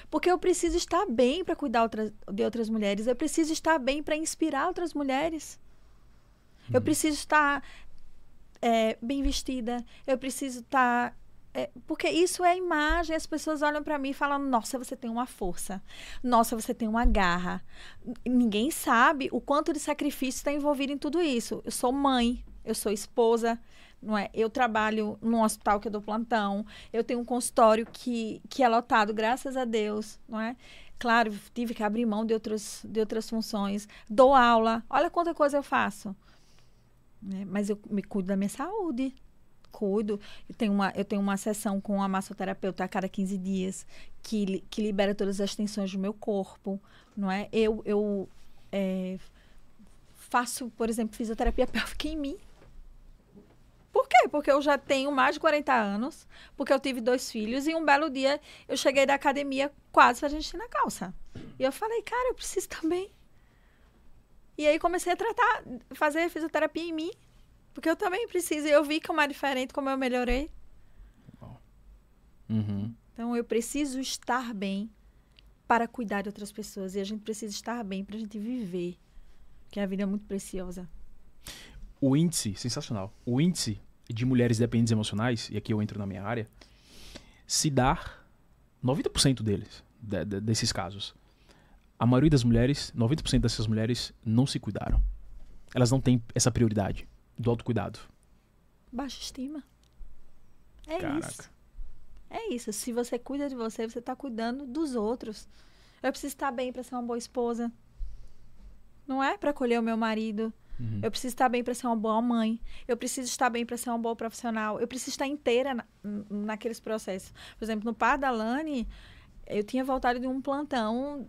B: Porque eu preciso estar bem para cuidar de outras mulheres, eu preciso estar bem para inspirar outras mulheres. Eu uhum. preciso estar é, bem vestida, eu preciso estar é, porque isso é imagem, as pessoas olham para mim e falam: Nossa, você tem uma força, nossa, você tem uma garra. Ninguém sabe o quanto de sacrifício está envolvido em tudo isso. Eu sou mãe, eu sou esposa, não é? Eu trabalho num hospital que eu dou plantão, eu tenho um consultório que, que é lotado, graças a Deus, não é? Claro, tive que abrir mão de outras, de outras funções, dou aula, olha quanta coisa eu faço. Né? Mas eu me cuido da minha saúde, cuido. Eu tenho uma, eu tenho uma sessão com a massoterapeuta a cada 15 dias, que, que libera todas as tensões do meu corpo, não é? Eu, eu é, faço, por exemplo, fisioterapia pélvica em mim. Por quê? Porque eu já tenho mais de 40 anos, porque eu tive dois filhos e um belo dia eu cheguei da academia quase pra gente na calça. E eu falei, cara, eu preciso também. E aí comecei a tratar, fazer fisioterapia em mim, porque eu também preciso. E eu vi como é diferente, como eu melhorei. Uhum. Então eu preciso estar bem para cuidar de outras pessoas. E a gente precisa estar bem para a gente viver, porque a vida é muito preciosa
A: o índice, sensacional, o índice de mulheres dependentes emocionais, e aqui eu entro na minha área, se dá 90% deles, de, de, desses casos. A maioria das mulheres, 90% dessas mulheres não se cuidaram. Elas não têm essa prioridade do autocuidado.
B: Baixa estima. É Caraca. isso. É isso. Se você cuida de você, você está cuidando dos outros. Eu preciso estar bem para ser uma boa esposa. Não é para acolher o meu marido. Uhum. Eu preciso estar bem para ser uma boa mãe. Eu preciso estar bem para ser uma boa profissional. Eu preciso estar inteira na, naqueles processos. Por exemplo, no par da Lani, eu tinha voltado de um plantão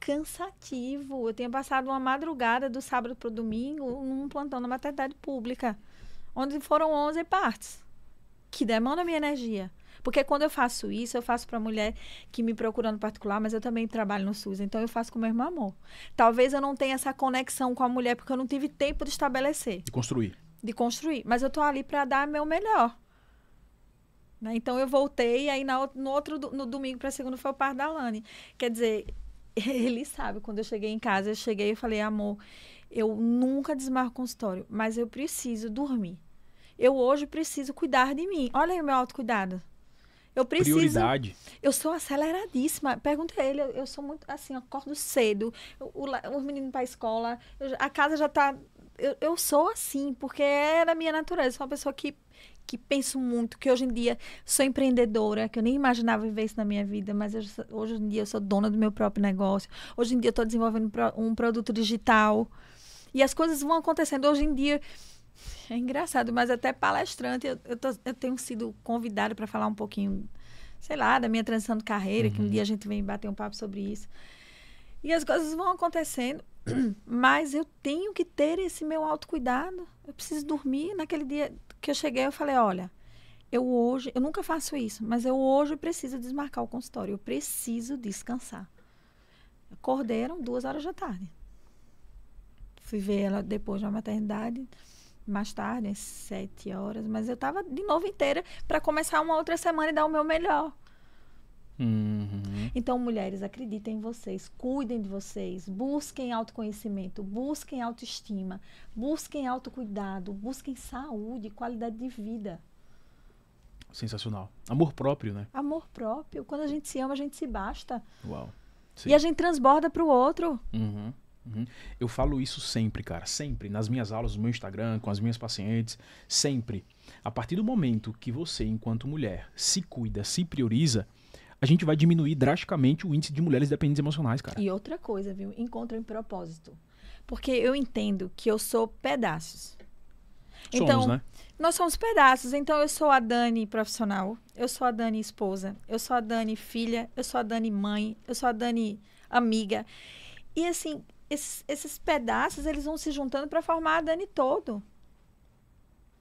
B: cansativo. Eu tinha passado uma madrugada do sábado para o domingo num plantão na maternidade pública, onde foram 11 partes, que demanda minha energia. Porque quando eu faço isso, eu faço para mulher que me procura no particular, mas eu também trabalho no SUS, então eu faço com o mesmo amor. Talvez eu não tenha essa conexão com a mulher porque eu não tive tempo de estabelecer. De construir. De construir, mas eu tô ali para dar meu melhor. Né? Então eu voltei, aí na, no outro no domingo para segunda foi o par da Lani. Quer dizer, ele sabe, quando eu cheguei em casa, eu cheguei e falei, amor, eu nunca desmarco consultório, mas eu preciso dormir. Eu hoje preciso cuidar de mim. Olha aí o meu autocuidado. Eu preciso. Prioridade. Eu sou aceleradíssima. Pergunta a ele, eu, sou muito assim, eu acordo cedo, o, os meninos para a escola, eu, a casa já está Eu, eu sou assim, porque é da minha natureza. Eu sou uma pessoa que, que penso muito, que hoje em dia sou empreendedora, que eu nem imaginava viver isso na minha vida, mas eu, hoje em dia eu sou dona do meu próprio negócio. Hoje em dia eu estou desenvolvendo um produto digital. E as coisas vão acontecendo. Hoje em dia é engraçado, mas até palestrante, eu, eu, tô, eu tenho sido convidada para falar um pouquinho, sei lá, da minha transição de carreira, uhum. que um uhum. dia a gente vem bater um papo sobre isso. E as coisas vão acontecendo, mas eu tenho que ter esse meu autocuidado. Eu preciso dormir. Naquele dia que eu cheguei, eu falei: olha, eu hoje, eu nunca faço isso, mas eu hoje preciso desmarcar o consultório, eu preciso descansar. Acordaram duas horas da tarde. Fui ver ela depois na maternidade mais tarde, às sete horas, mas eu estava de novo inteira para começar uma outra semana e dar o meu melhor. Uhum. Então, mulheres, acreditem em vocês, cuidem de vocês, busquem autoconhecimento, busquem autoestima, busquem autocuidado, busquem saúde, qualidade de vida.
A: Sensacional. Amor próprio, né?
B: Amor próprio. Quando a gente se ama, a gente se basta. Uau. Sim. E a gente transborda para o outro.
A: Uhum. Uhum. Eu falo isso sempre, cara, sempre. Nas minhas aulas, no meu Instagram, com as minhas pacientes, sempre. A partir do momento que você, enquanto mulher, se cuida, se prioriza, a gente vai diminuir drasticamente o índice de mulheres dependentes emocionais, cara.
B: E outra coisa, viu? em propósito. Porque eu entendo que eu sou pedaços. Somos, então, né? nós somos pedaços. Então, eu sou a Dani profissional, eu sou a Dani esposa, eu sou a Dani filha, eu sou a Dani mãe, eu sou a Dani amiga. E assim, esses, esses pedaços eles vão se juntando para formar a Dani todo.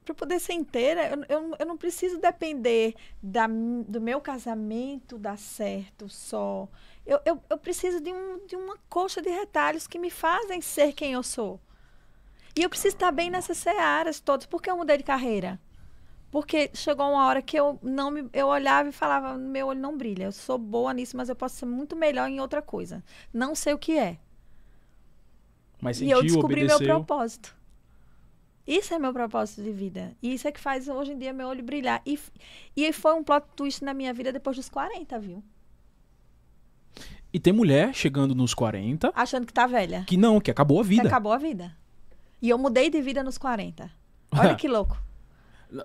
B: Para poder ser inteira, eu, eu, eu, não preciso depender da, do meu casamento dar certo só. Eu, eu, eu preciso de, um, de uma coxa de retalhos que me fazem ser quem eu sou. E eu preciso estar bem nessas searas todas. Por que eu mudei de carreira? Porque chegou uma hora que eu não me, eu olhava e falava, meu olho não brilha. Eu sou boa nisso, mas eu posso ser muito melhor em outra coisa. Não sei o que é.
A: Mas sentiu, e eu descobri obedeceu. meu
B: propósito. Isso é meu propósito de vida. E isso é que faz hoje em dia meu olho brilhar. E, e foi um plot twist na minha vida depois dos 40, viu?
A: E tem mulher chegando nos 40.
B: Achando que tá velha. Que
A: não, que acabou a vida. Que acabou
B: a vida. E eu mudei de vida nos 40. Olha que louco.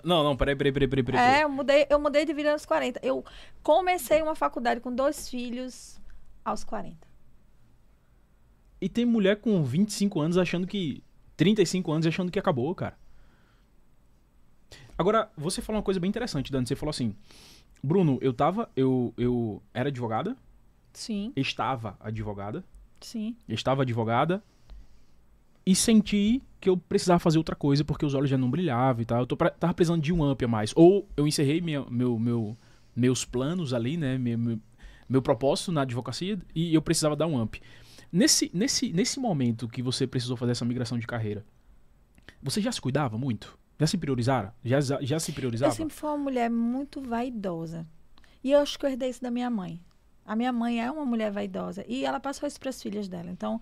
A: Não, não, peraí, peraí, peraí, peraí, peraí.
B: É, eu mudei, eu mudei de vida nos 40. Eu comecei uma faculdade com dois filhos aos 40.
A: E tem mulher com 25 anos achando que. 35 anos achando que acabou, cara. Agora, você falou uma coisa bem interessante, Dani. Você falou assim: Bruno, eu tava. Eu, eu era advogada? Sim. Estava advogada? Sim. Estava advogada. E senti que eu precisava fazer outra coisa porque os olhos já não brilhavam e tal. Eu tô pra, tava precisando de um up a mais. Ou eu encerrei minha, meu, meu, meus planos ali, né? Meu, meu, meu propósito na advocacia e eu precisava dar um up. Nesse, nesse, nesse momento que você precisou fazer essa migração de carreira, você já se cuidava muito? Já se priorizara? Já, já se priorizava? Eu sempre
B: fui uma mulher muito vaidosa. E eu acho que eu herdei isso da minha mãe. A minha mãe é uma mulher vaidosa e ela passou isso para as filhas dela. Então,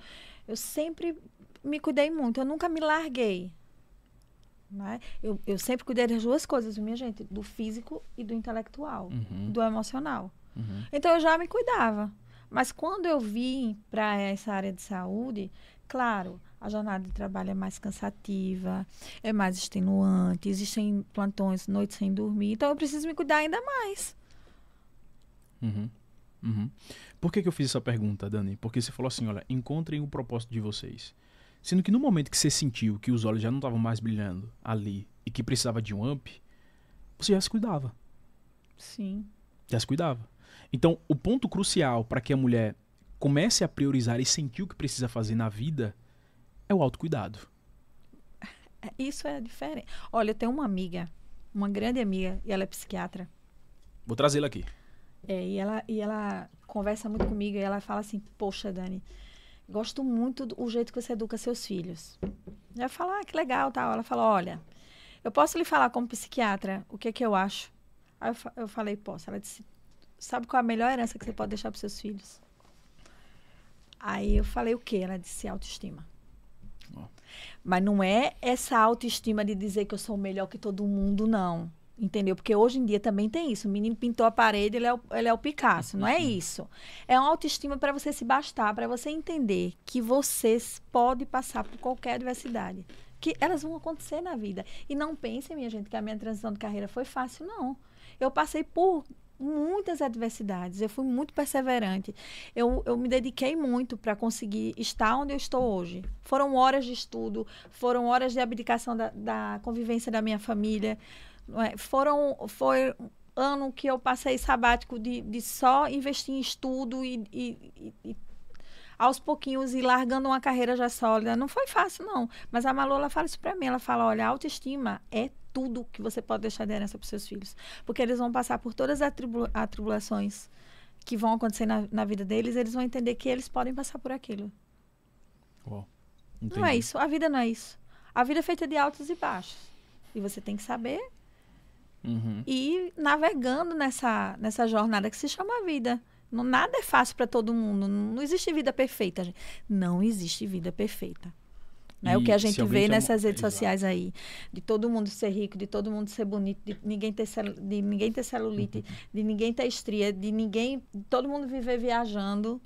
B: eu sempre me cuidei muito, eu nunca me larguei. Né? Eu, eu sempre cuidei das duas coisas, minha gente, do físico e do intelectual, uhum. do emocional. Uhum. Então, eu já me cuidava. Mas quando eu vim para essa área de saúde, claro, a jornada de trabalho é mais cansativa, é mais extenuante, existem plantões, noites sem dormir, então eu preciso me cuidar ainda mais.
A: Uhum. Uhum. Por que, que eu fiz essa pergunta, Dani? Porque você falou assim: olha, encontrem o propósito de vocês. Sendo que no momento que você sentiu que os olhos já não estavam mais brilhando ali e que precisava de um amp, você já se cuidava. Sim. Já se cuidava. Então, o ponto crucial para que a mulher comece a priorizar e sentir o que precisa fazer na vida é o autocuidado.
B: É, isso é diferente. Olha, eu tenho uma amiga, uma grande amiga, e ela é psiquiatra. Vou trazê-la aqui. É, e ela, e ela conversa muito comigo e ela fala assim: Poxa, Dani, gosto muito do jeito que você educa seus filhos. Eu falo: Ah, que legal, tal. Ela fala: Olha, eu posso lhe falar como psiquiatra o que é que eu acho? Aí eu, eu falei: Posso. Ela disse: sabe qual é a melhor herança que você pode deixar para seus filhos? Aí eu falei o quê? Ela disse autoestima. Oh. Mas não é essa autoestima de dizer que eu sou melhor que todo mundo, não. Entendeu? Porque hoje em dia também tem isso. O menino pintou a parede, ele é o, ele é o Picasso. Não é uhum. isso. É uma autoestima para você se bastar, para você entender que você pode passar por qualquer adversidade. Que elas vão acontecer na vida. E não pensem, minha gente, que a minha transição de carreira foi fácil, não. Eu passei por muitas adversidades. Eu fui muito perseverante. Eu, eu me dediquei muito para conseguir estar onde eu estou hoje. Foram horas de estudo, foram horas de abdicação da, da convivência da minha família. É? Foram, foi ano que eu passei sabático de, de só investir em estudo e, e, e aos pouquinhos e largando uma carreira já sólida. Não foi fácil, não. Mas a Malu, ela fala isso para mim. Ela fala, olha, a autoestima é tudo que você pode deixar de herança para seus filhos. Porque eles vão passar por todas as atribulações que vão acontecer na, na, vida deles, eles vão entender que eles podem passar por aquilo. Não é isso. A vida não é isso. A vida é feita de altos e baixos. E você tem que saber uhum. e navegando nessa, nessa jornada que se chama vida. nada é fácil para todo mundo. Não, não existe vida perfeita. Gente. Não existe vida perfeita.
A: Né? o que a gente vê nessas redes
B: exato. sociais aí. De todo mundo ser rico, de todo mundo ser bonito, de ninguém ter, cel... de ninguém ter celulite, uhum. de ninguém ter estria, de ninguém. De todo mundo viver viajando.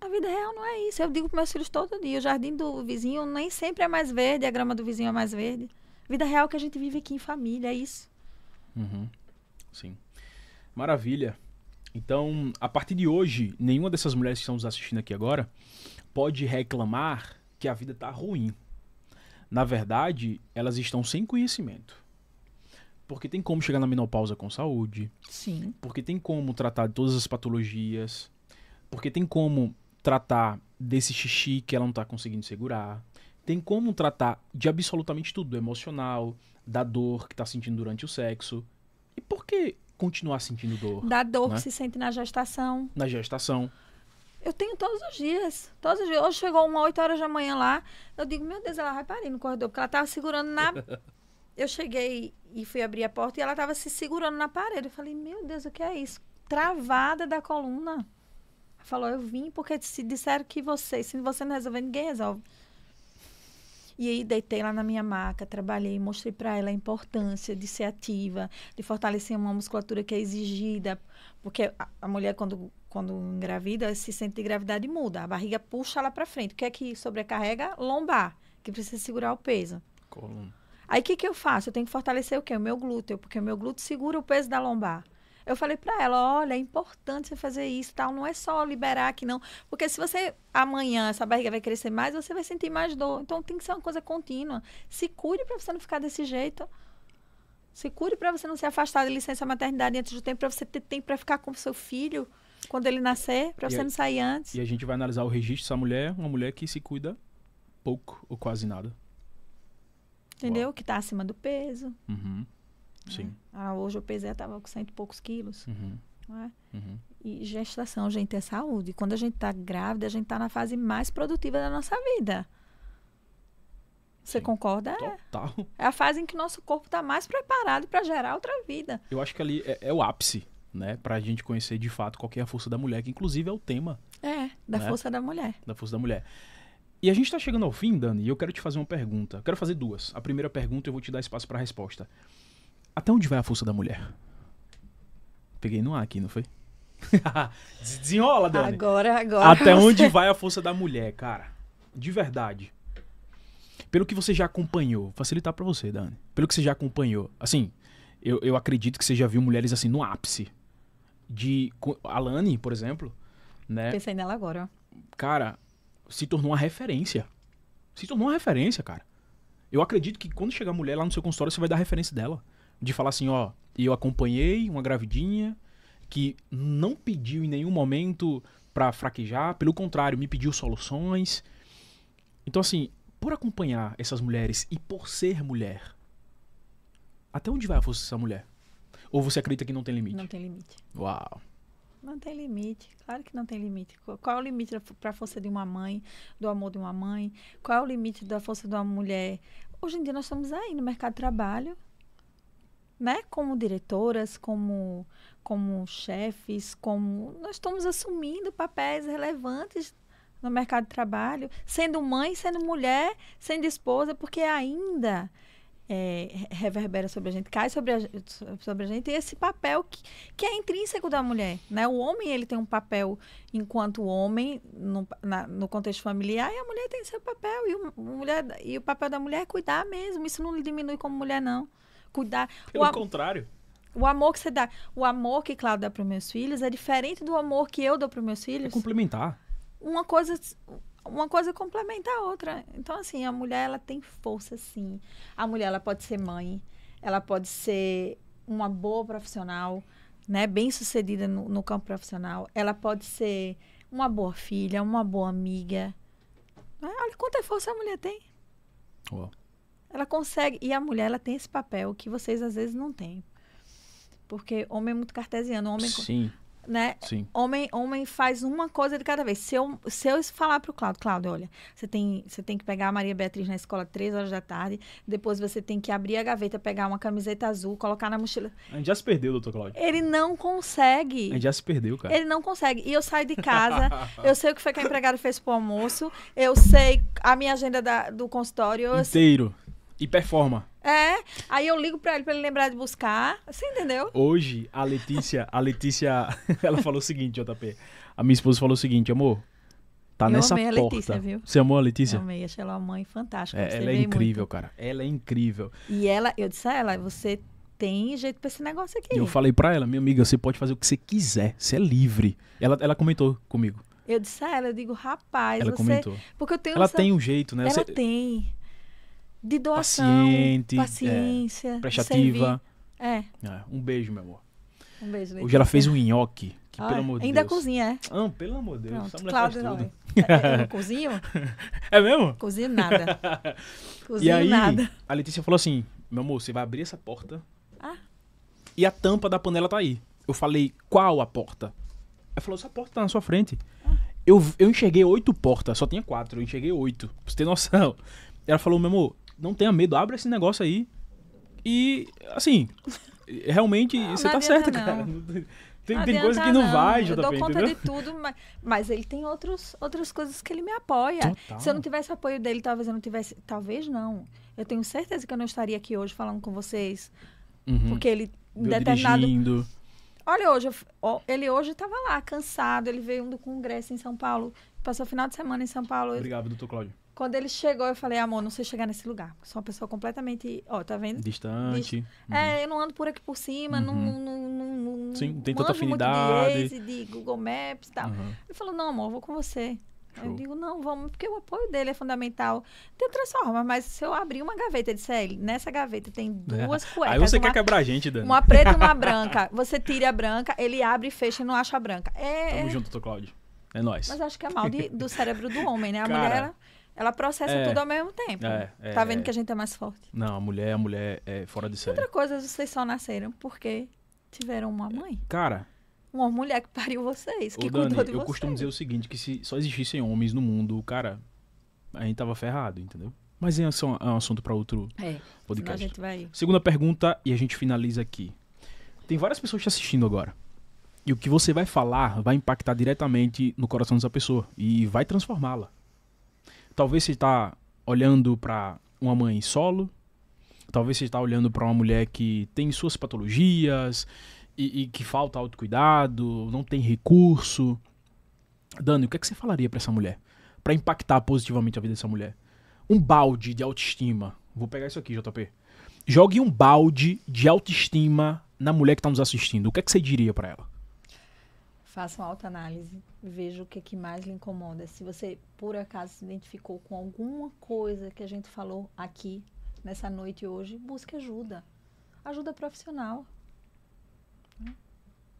B: A vida real não é isso. Eu digo para meus filhos todo dia: o jardim do vizinho nem sempre é mais verde, a grama do vizinho é mais verde. Vida real que a gente vive aqui em família, é isso.
A: Uhum. Sim. Maravilha. Então, a partir de hoje, nenhuma dessas mulheres que estão nos assistindo aqui agora pode reclamar que a vida está ruim. Na verdade, elas estão sem conhecimento. Porque tem como chegar na menopausa com saúde. Sim. Porque tem como tratar de todas as patologias. Porque tem como tratar desse xixi que ela não está conseguindo segurar. Tem como tratar de absolutamente tudo, do emocional, da dor que está sentindo durante o sexo. E por que continuar sentindo dor? Da dor né? que se
B: sente na gestação.
A: Na gestação.
B: Eu tenho todos os dias. Todos os dias. Hoje chegou uma 8 horas da manhã lá. Eu digo, meu Deus, ela vai parir no corredor, porque ela estava segurando na. eu cheguei e fui abrir a porta e ela tava se segurando na parede. Eu falei, meu Deus, o que é isso? Travada da coluna. Ela falou, eu vim porque se disseram que você, se você não resolver, ninguém resolve. E aí deitei lá na minha maca, trabalhei, mostrei para ela a importância de ser ativa, de fortalecer uma musculatura que é exigida, porque a, a mulher quando quando engravida, se sente de gravidade muda, a barriga puxa lá para frente. O que é que sobrecarrega? Lombar, que precisa segurar o peso. Coluna. Aí o que, que eu faço? Eu tenho que fortalecer o quê? O meu glúteo, porque o meu glúteo segura o peso da lombar. Eu falei para ela, olha, é importante você fazer isso, tal, não é só liberar aqui não, porque se você amanhã essa barriga vai crescer mais, você vai sentir mais dor. Então tem que ser uma coisa contínua. Se cuide para você não ficar desse jeito. Se cuide para você não se afastar da licença maternidade antes do tempo, para você ter tempo para ficar com o seu filho quando ele nascer, para você a, não sair antes.
A: E a gente vai analisar o registro dessa mulher, é uma mulher que se cuida pouco ou quase nada.
B: Entendeu? Uau. Que está acima do peso.
A: Uhum. Sim.
B: Ah, hoje eu pesei, estava com cento e poucos quilos. Uhum. É? Uhum. E gestação, gente, é saúde. Quando a gente está grávida, a gente está na fase mais produtiva da nossa vida. Você Sim. concorda? Total. É. a fase em que nosso corpo está mais preparado para gerar outra vida.
A: Eu acho que ali é, é o ápice, né? Para a gente conhecer de fato qual é a força da mulher, que inclusive é o tema.
B: É, da né? força da mulher.
A: Da força da mulher. E a gente está chegando ao fim, Dani, e eu quero te fazer uma pergunta. Quero fazer duas. A primeira pergunta eu vou te dar espaço para a resposta. Até onde vai a força da mulher? Peguei no ar aqui, não foi? Desenrola, Dani. Agora, agora. Até você... onde vai a força da mulher, cara? De verdade. Pelo que você já acompanhou, facilitar para você, Dani. Pelo que você já acompanhou. Assim, eu, eu acredito que você já viu mulheres assim no ápice. De. A Lani, por exemplo. Né? Pensei nela agora. Cara, se tornou uma referência. Se tornou uma referência, cara. Eu acredito que quando chegar a mulher lá no seu consultório, você vai dar referência dela de falar assim, ó, eu acompanhei uma gravidinha que não pediu em nenhum momento para fraquejar, pelo contrário, me pediu soluções. Então assim, por acompanhar essas mulheres e por ser mulher, até onde vai a força dessa mulher? Ou você acredita que não tem limite? Não tem limite. Uau.
B: Não tem limite, claro que não tem limite. Qual é o limite para a força de uma mãe, do amor de uma mãe? Qual é o limite da força de uma mulher? Hoje em dia nós estamos aí no mercado de trabalho, né? Como diretoras, como como chefes, como nós estamos assumindo papéis relevantes no mercado de trabalho, sendo mãe, sendo mulher, sendo esposa, porque ainda é, reverbera sobre a gente, cai sobre a, sobre a gente, e esse papel que, que é intrínseco da mulher. Né? O homem ele tem um papel enquanto homem no, na, no contexto familiar, e a mulher tem seu papel, e o, mulher, e o papel da mulher é cuidar mesmo, isso não diminui como mulher, não cuidar. Pelo o contrário. O amor que você dá, o amor que Cláudio dá para meus filhos é diferente do amor que eu dou para meus é filhos. É
A: complementar.
B: Uma coisa uma coisa complementa a outra. Então assim, a mulher ela tem força sim. A mulher ela pode ser mãe, ela pode ser uma boa profissional, né, bem-sucedida no, no campo profissional. Ela pode ser uma boa filha, uma boa amiga. Né, olha quanta força a mulher tem. Uau. Ela consegue. E a mulher, ela tem esse papel que vocês às vezes não têm. Porque homem é muito cartesiano. Homem, Sim. Né? Sim. Homem, homem faz uma coisa de cada vez. Se eu, se eu falar para o Cláudio, Cláudio, olha, você tem, você tem que pegar a Maria Beatriz na escola três horas da tarde, depois você tem que abrir a gaveta, pegar uma camiseta azul, colocar na mochila.
A: A gente já se perdeu, doutor Cláudio.
B: Ele não consegue. A gente já
A: se perdeu, cara. Ele
B: não consegue. E eu saio de casa, eu sei o que foi que a empregada fez pro almoço, eu sei a minha agenda da, do consultório.
A: Inteiro. E performa.
B: É, aí eu ligo pra ele para ele lembrar de buscar. Você entendeu?
A: Hoje, a Letícia, a Letícia, ela falou o seguinte, JP. A minha esposa falou o seguinte, amor, tá eu nessa amei a porta. Letícia, viu? Você amou a Letícia? Eu amei,
B: achei ela uma mãe fantástica. É, ela é incrível,
A: muito. cara. Ela é incrível.
B: E ela, eu disse a ela, você tem jeito pra esse negócio aqui. E eu falei
A: pra ela, minha amiga, você pode fazer o que você quiser, você é livre. Ela, ela comentou comigo.
B: Eu disse a ela, eu digo, rapaz, ela você... comentou. Porque eu tenho ela tem um jeito, né? Ela você... tem de doação, paciente, é, paciência, é, prestativa. É. é.
A: Um beijo, meu amor.
B: Um beijo, Hoje ela fez um
A: nhoque. Que, Ai, pelo amor de ainda Deus. cozinha, é? Ah, pelo amor de Deus. Pronto, faz tudo. É, eu não cozinho? É mesmo? Cozinho nada. cozinho e aí, nada. A Letícia falou assim: meu amor, você vai abrir essa porta. Ah. E a tampa da panela tá aí. Eu falei, qual a porta? Ela falou, essa porta tá na sua frente. Ah. Eu, eu enxerguei oito portas, só tinha quatro, eu enxerguei oito. Pra você ter noção. Ela falou, meu amor, não tenha medo, abre esse negócio aí. E, assim, realmente não, você não tá certa, não. cara. Tem, tem coisa que não, vai, JP, Eu dou conta entendeu? de
B: tudo, mas, mas ele tem outros, outras coisas que ele me apoia. Total. Se eu não tivesse apoio dele, talvez eu não tivesse... Talvez não. Eu tenho certeza que eu não estaria aqui hoje falando com vocês. Uhum. Porque ele, em eu determinado... Dirigindo. Olha, hoje, ele hoje estava lá, cansado. Ele veio do congresso em São Paulo. Passou o final de semana em São Paulo. Obrigado, doutor Cláudio. Quando ele chegou, eu falei, amor, não sei chegar nesse lugar. Sou uma pessoa completamente, ó, tá vendo?
A: Distante. Uhum.
B: É, eu não ando por aqui por cima, uhum. não, não, não, não,
A: Sim, tem tanta afinidade. Muito de, Waze,
B: de Google Maps e tal. Uhum. Ele falou, não, amor, eu vou com você. Show. Eu digo, não, vamos, porque o apoio dele é fundamental. Tem então, outras formas, mas se eu abrir uma gaveta, ele disse, é, nessa gaveta tem é. duas é. cuecas. Aí você uma, quer quebrar a gente, Dani. Uma preta e uma branca. Você tira a branca, ele abre e fecha e não acha a branca. É, Tamo é. junto,
A: Tô Cláudio. É nóis. Mas
B: acho que é mal de, do cérebro do homem, né? A Cara, mulher... Ela processa é, tudo ao mesmo tempo. É, é, tá vendo é. que a gente é mais forte.
A: Não, a mulher, a mulher é fora de série. Outra
B: coisa, vocês só nasceram porque tiveram uma mãe. Cara. Uma mulher que pariu vocês, que Dani, cuidou de eu vocês. Eu costumo dizer o
A: seguinte, que se só existissem homens no mundo, cara, a gente tava ferrado, entendeu? Mas é, é um assunto para outro é, podcast. A gente vai... Segunda pergunta e a gente finaliza aqui. Tem várias pessoas te assistindo agora. E o que você vai falar vai impactar diretamente no coração dessa pessoa e vai transformá-la talvez você está olhando para uma mãe solo, talvez você está olhando para uma mulher que tem suas patologias e, e, que falta autocuidado, não tem recurso. Dani, o que, é que você falaria para essa mulher? Para impactar positivamente a vida dessa mulher? Um balde de autoestima. Vou pegar isso aqui, JP. Jogue um balde de autoestima na mulher que está nos assistindo. O que, é que você diria para ela?
B: faça uma autoanálise, veja o que, é que mais lhe incomoda. Se você, por acaso, se identificou com alguma coisa que a gente falou aqui nessa noite hoje, busque ajuda. Ajuda profissional. Né?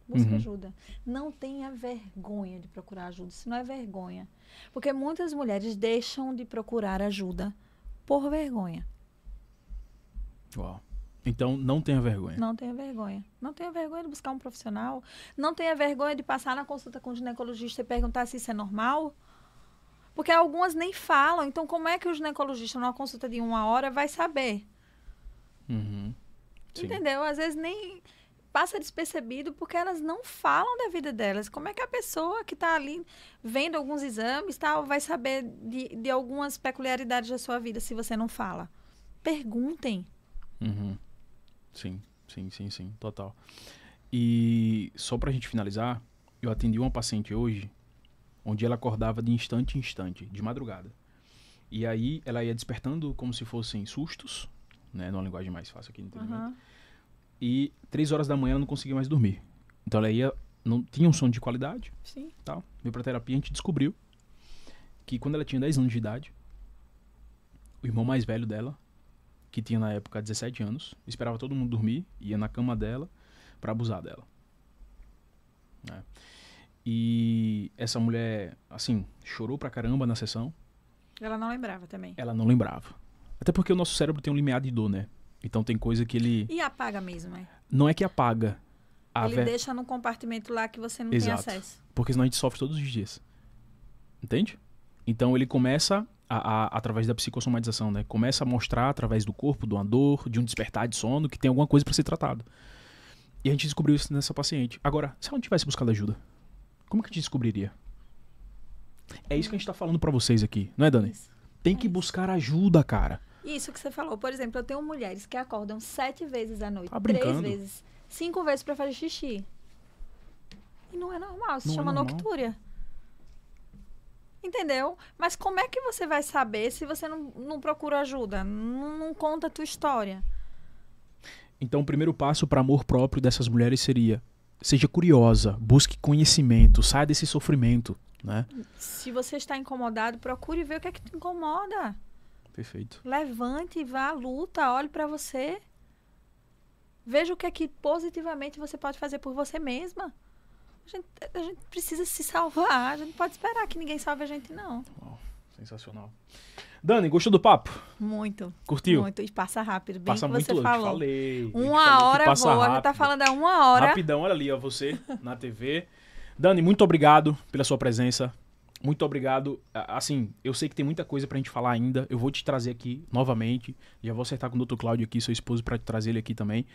B: Busque uhum. ajuda. Não tenha vergonha de procurar ajuda. Isso não é vergonha. Porque muitas mulheres deixam de procurar ajuda por vergonha.
A: Uau. Então, não tenha vergonha.
B: Não tenha vergonha. Não tenha vergonha de buscar um profissional. Não tenha vergonha de passar na consulta com o ginecologista e perguntar se isso é normal. Porque algumas nem falam. Então, como é que o ginecologista, numa consulta de uma hora, vai saber? Uhum. Entendeu? Às vezes nem passa despercebido porque elas não falam da vida delas. Como é que a pessoa que está ali vendo alguns exames tal vai saber de, de algumas peculiaridades da sua vida se você não fala? Perguntem.
A: Uhum. Sim, sim, sim, sim, total. E só pra gente finalizar, eu atendi uma paciente hoje onde ela acordava de instante em instante, de madrugada. E aí ela ia despertando como se fossem sustos, né? Numa linguagem mais fácil aqui no entendimento. Uhum. E três horas da manhã ela não conseguia mais dormir. Então ela ia, não tinha um sono de qualidade. Sim. Tal. Veio pra terapia, a gente descobriu que quando ela tinha 10 anos de idade, o irmão mais velho dela que tinha na época 17 anos, esperava todo mundo dormir, ia na cama dela para abusar dela. Né? E essa mulher, assim, chorou pra caramba na sessão.
B: Ela não lembrava também. Ela não
A: lembrava. Até porque o nosso cérebro tem um limiar de dor, né? Então tem coisa que ele.
B: E apaga mesmo, é?
A: Não é que apaga. ele ver... deixa
B: num compartimento lá que você não Exato. tem acesso.
A: Porque senão a gente sofre todos os dias. Entende? Então ele começa a, a, através da psicossomatização, né? Começa a mostrar através do corpo, de uma dor, de um despertar de sono, que tem alguma coisa para ser tratado. E a gente descobriu isso nessa paciente. Agora, se ela não tivesse buscado ajuda, como que a gente descobriria? É isso que a gente tá falando para vocês aqui, não é, Dani? Tem que é buscar ajuda, cara.
B: Isso que você falou. Por exemplo, eu tenho mulheres que acordam sete vezes à noite, tá três vezes, cinco vezes para fazer xixi. E não é normal, se não é chama é noctúria. Entendeu? Mas como é que você vai saber se você não, não procura ajuda? Não, não conta a tua história.
A: Então, o primeiro passo para amor próprio dessas mulheres seria: seja curiosa, busque conhecimento, saia desse sofrimento, né?
B: Se você está incomodado, procure ver o que é que te incomoda. Perfeito. Levante vá à luta, olhe para você. Veja o que é que positivamente você pode fazer por você mesma. A gente, a gente precisa se salvar. A gente não pode esperar que ninguém salve a gente, não. Oh,
A: sensacional. Dani, gostou do papo?
B: Muito. Curtiu? Muito. E passa rápido. Bem passa que muito você falou.
A: Falei. Uma hora passa boa. Tá rápido. Tá
B: falando há uma hora. Rapidão,
A: olha ali, ó, você na TV. Dani, muito obrigado pela sua presença. Muito obrigado. Assim, eu sei que tem muita coisa pra gente falar ainda. Eu vou te trazer aqui novamente. Já vou acertar com o Dr. Cláudio aqui, seu esposo, para te trazer ele aqui também.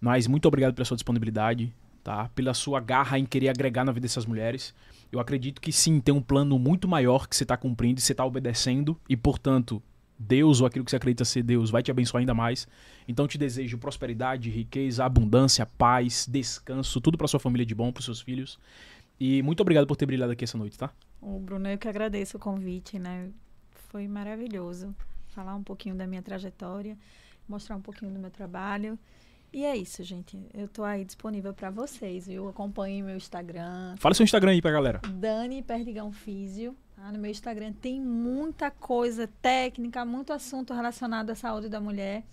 A: Mas muito obrigado pela sua disponibilidade tá? Pela sua garra em querer agregar na vida dessas mulheres. Eu acredito que sim, tem um plano muito maior que você está cumprindo e você está obedecendo, e portanto, Deus ou aquilo que você acredita ser Deus vai te abençoar ainda mais. Então te desejo prosperidade, riqueza, abundância, paz, descanso, tudo para sua família de bom, para seus filhos. E muito obrigado por ter brilhado aqui essa noite, tá?
B: O Bruno, eu que agradeço o convite, né? Foi maravilhoso falar um pouquinho da minha trajetória, mostrar um pouquinho do meu trabalho. E é isso, gente. Eu tô aí disponível para vocês, viu? Acompanhe meu Instagram. Fala seu
A: Instagram aí pra galera.
B: Dani Perdigão Físio. Tá? No meu Instagram tem muita coisa técnica, muito assunto relacionado à saúde da mulher.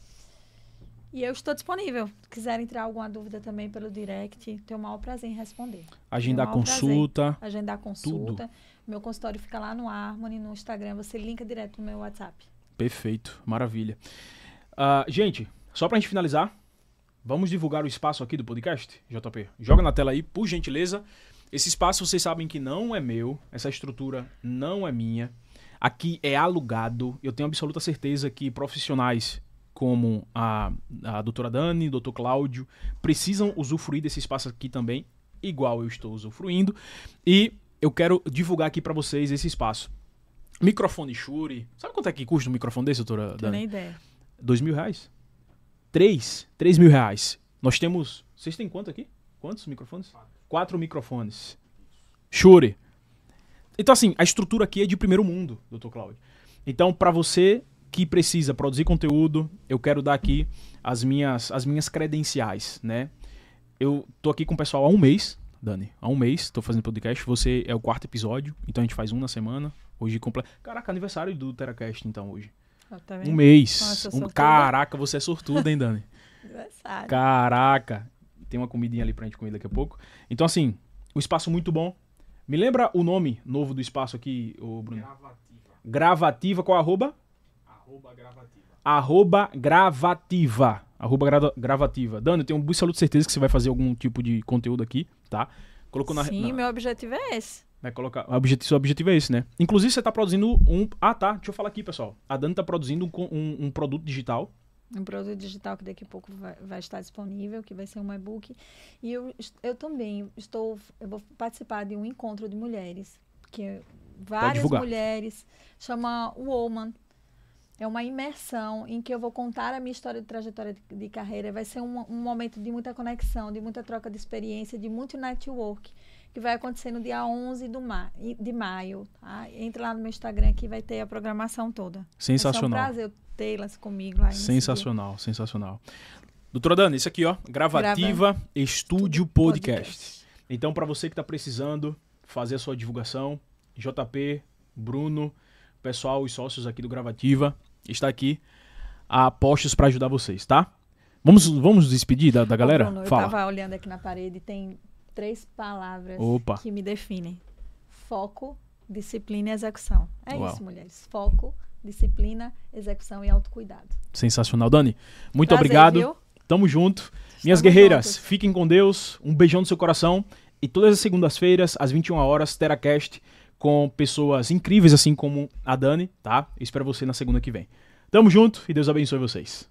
B: E eu estou disponível. Se quiserem entrar alguma dúvida também pelo direct, tenho o maior prazer em responder. Agendar consulta. Prazer. Agendar consulta. Tudo. Meu consultório fica lá no Harmony, no Instagram. Você linka direto no meu WhatsApp.
A: Perfeito, maravilha. Uh, gente, só para a gente finalizar, Vamos divulgar o espaço aqui do podcast, JP? Joga na tela aí, por gentileza. Esse espaço vocês sabem que não é meu, essa estrutura não é minha. Aqui é alugado. Eu tenho absoluta certeza que profissionais como a, a doutora Dani, doutor Cláudio, precisam usufruir desse espaço aqui também, igual eu estou usufruindo. E eu quero divulgar aqui para vocês esse espaço. Microfone Shure. Sabe quanto é que custa um microfone desse, doutora Dani? Não tenho nem ideia. Dois mil reais? 3, 3 mil reais. Nós temos. Vocês têm quanto aqui? Quantos microfones? Quatro, Quatro microfones. Shure. Então, assim, a estrutura aqui é de primeiro mundo, Dr. Cláudio. Então, para você que precisa produzir conteúdo, eu quero dar aqui as minhas, as minhas credenciais, né? Eu tô aqui com o pessoal há um mês, Dani. Há um mês, tô fazendo podcast. Você é o quarto episódio, então a gente faz um na semana. Hoje completa. Caraca, aniversário do TeraCast, então, hoje.
B: Ah, tá um mês. Nossa, um... Caraca,
A: você é sortuda, hein, Dani? Caraca. Tem uma comidinha ali pra gente comer daqui a pouco. Então, assim, o um espaço muito bom. Me lembra o nome novo do espaço aqui, ô Bruno? Gravativa. Gravativa, qual é arroba? Arroba gravativa. Arroba gravativa. Arroba gra gravativa. Dani, eu tenho absoluta certeza que você vai fazer algum tipo de conteúdo aqui, tá? Colocou na, Sim, na... meu
B: objetivo é esse.
A: Né? Colocar, o objetivo, seu objetivo é esse, né? Inclusive, você está produzindo um. Ah, tá. Deixa eu falar aqui, pessoal. A Dani está produzindo um, um, um produto digital
B: um produto digital que daqui a pouco vai, vai, estar disponível, que vai ser um e-book. E eu, eu também estou, eu vou participar de um encontro de mulheres, que é várias mulheres, chama Woman. É uma imersão em que eu vou contar a minha história de trajetória de, de carreira. Vai ser um, um momento de muita conexão, de muita troca de experiência, de muito network que vai acontecer no dia 11 do ma de maio. Tá? Entre lá no meu Instagram que vai ter a programação toda. Sensacional. Vai ser um prazer tê-las comigo lá. Sensacional,
A: sensacional. Doutora Dani, isso aqui, ó, Gravativa Gravando. Estúdio podcast. podcast. Então, para você que está precisando fazer a sua divulgação, JP, Bruno, pessoal, os sócios aqui do Gravativa, está aqui a postos para ajudar vocês, tá? Vamos, vamos despedir da, da galera? Bruno, eu tava
B: olhando aqui na parede, tem três palavras Opa. que me definem: foco, disciplina e execução. É Uau. isso, mulheres. Foco, disciplina, execução e autocuidado.
A: Sensacional, Dani. Muito Prazer, obrigado. Viu? Tamo junto. Estamos Minhas guerreiras, juntos. fiquem com Deus. Um beijão no seu coração. E todas as segundas-feiras, às 21 horas, TeraCast com pessoas incríveis, assim como a Dani, tá? Eu espero você na segunda que vem. Tamo junto e Deus abençoe vocês.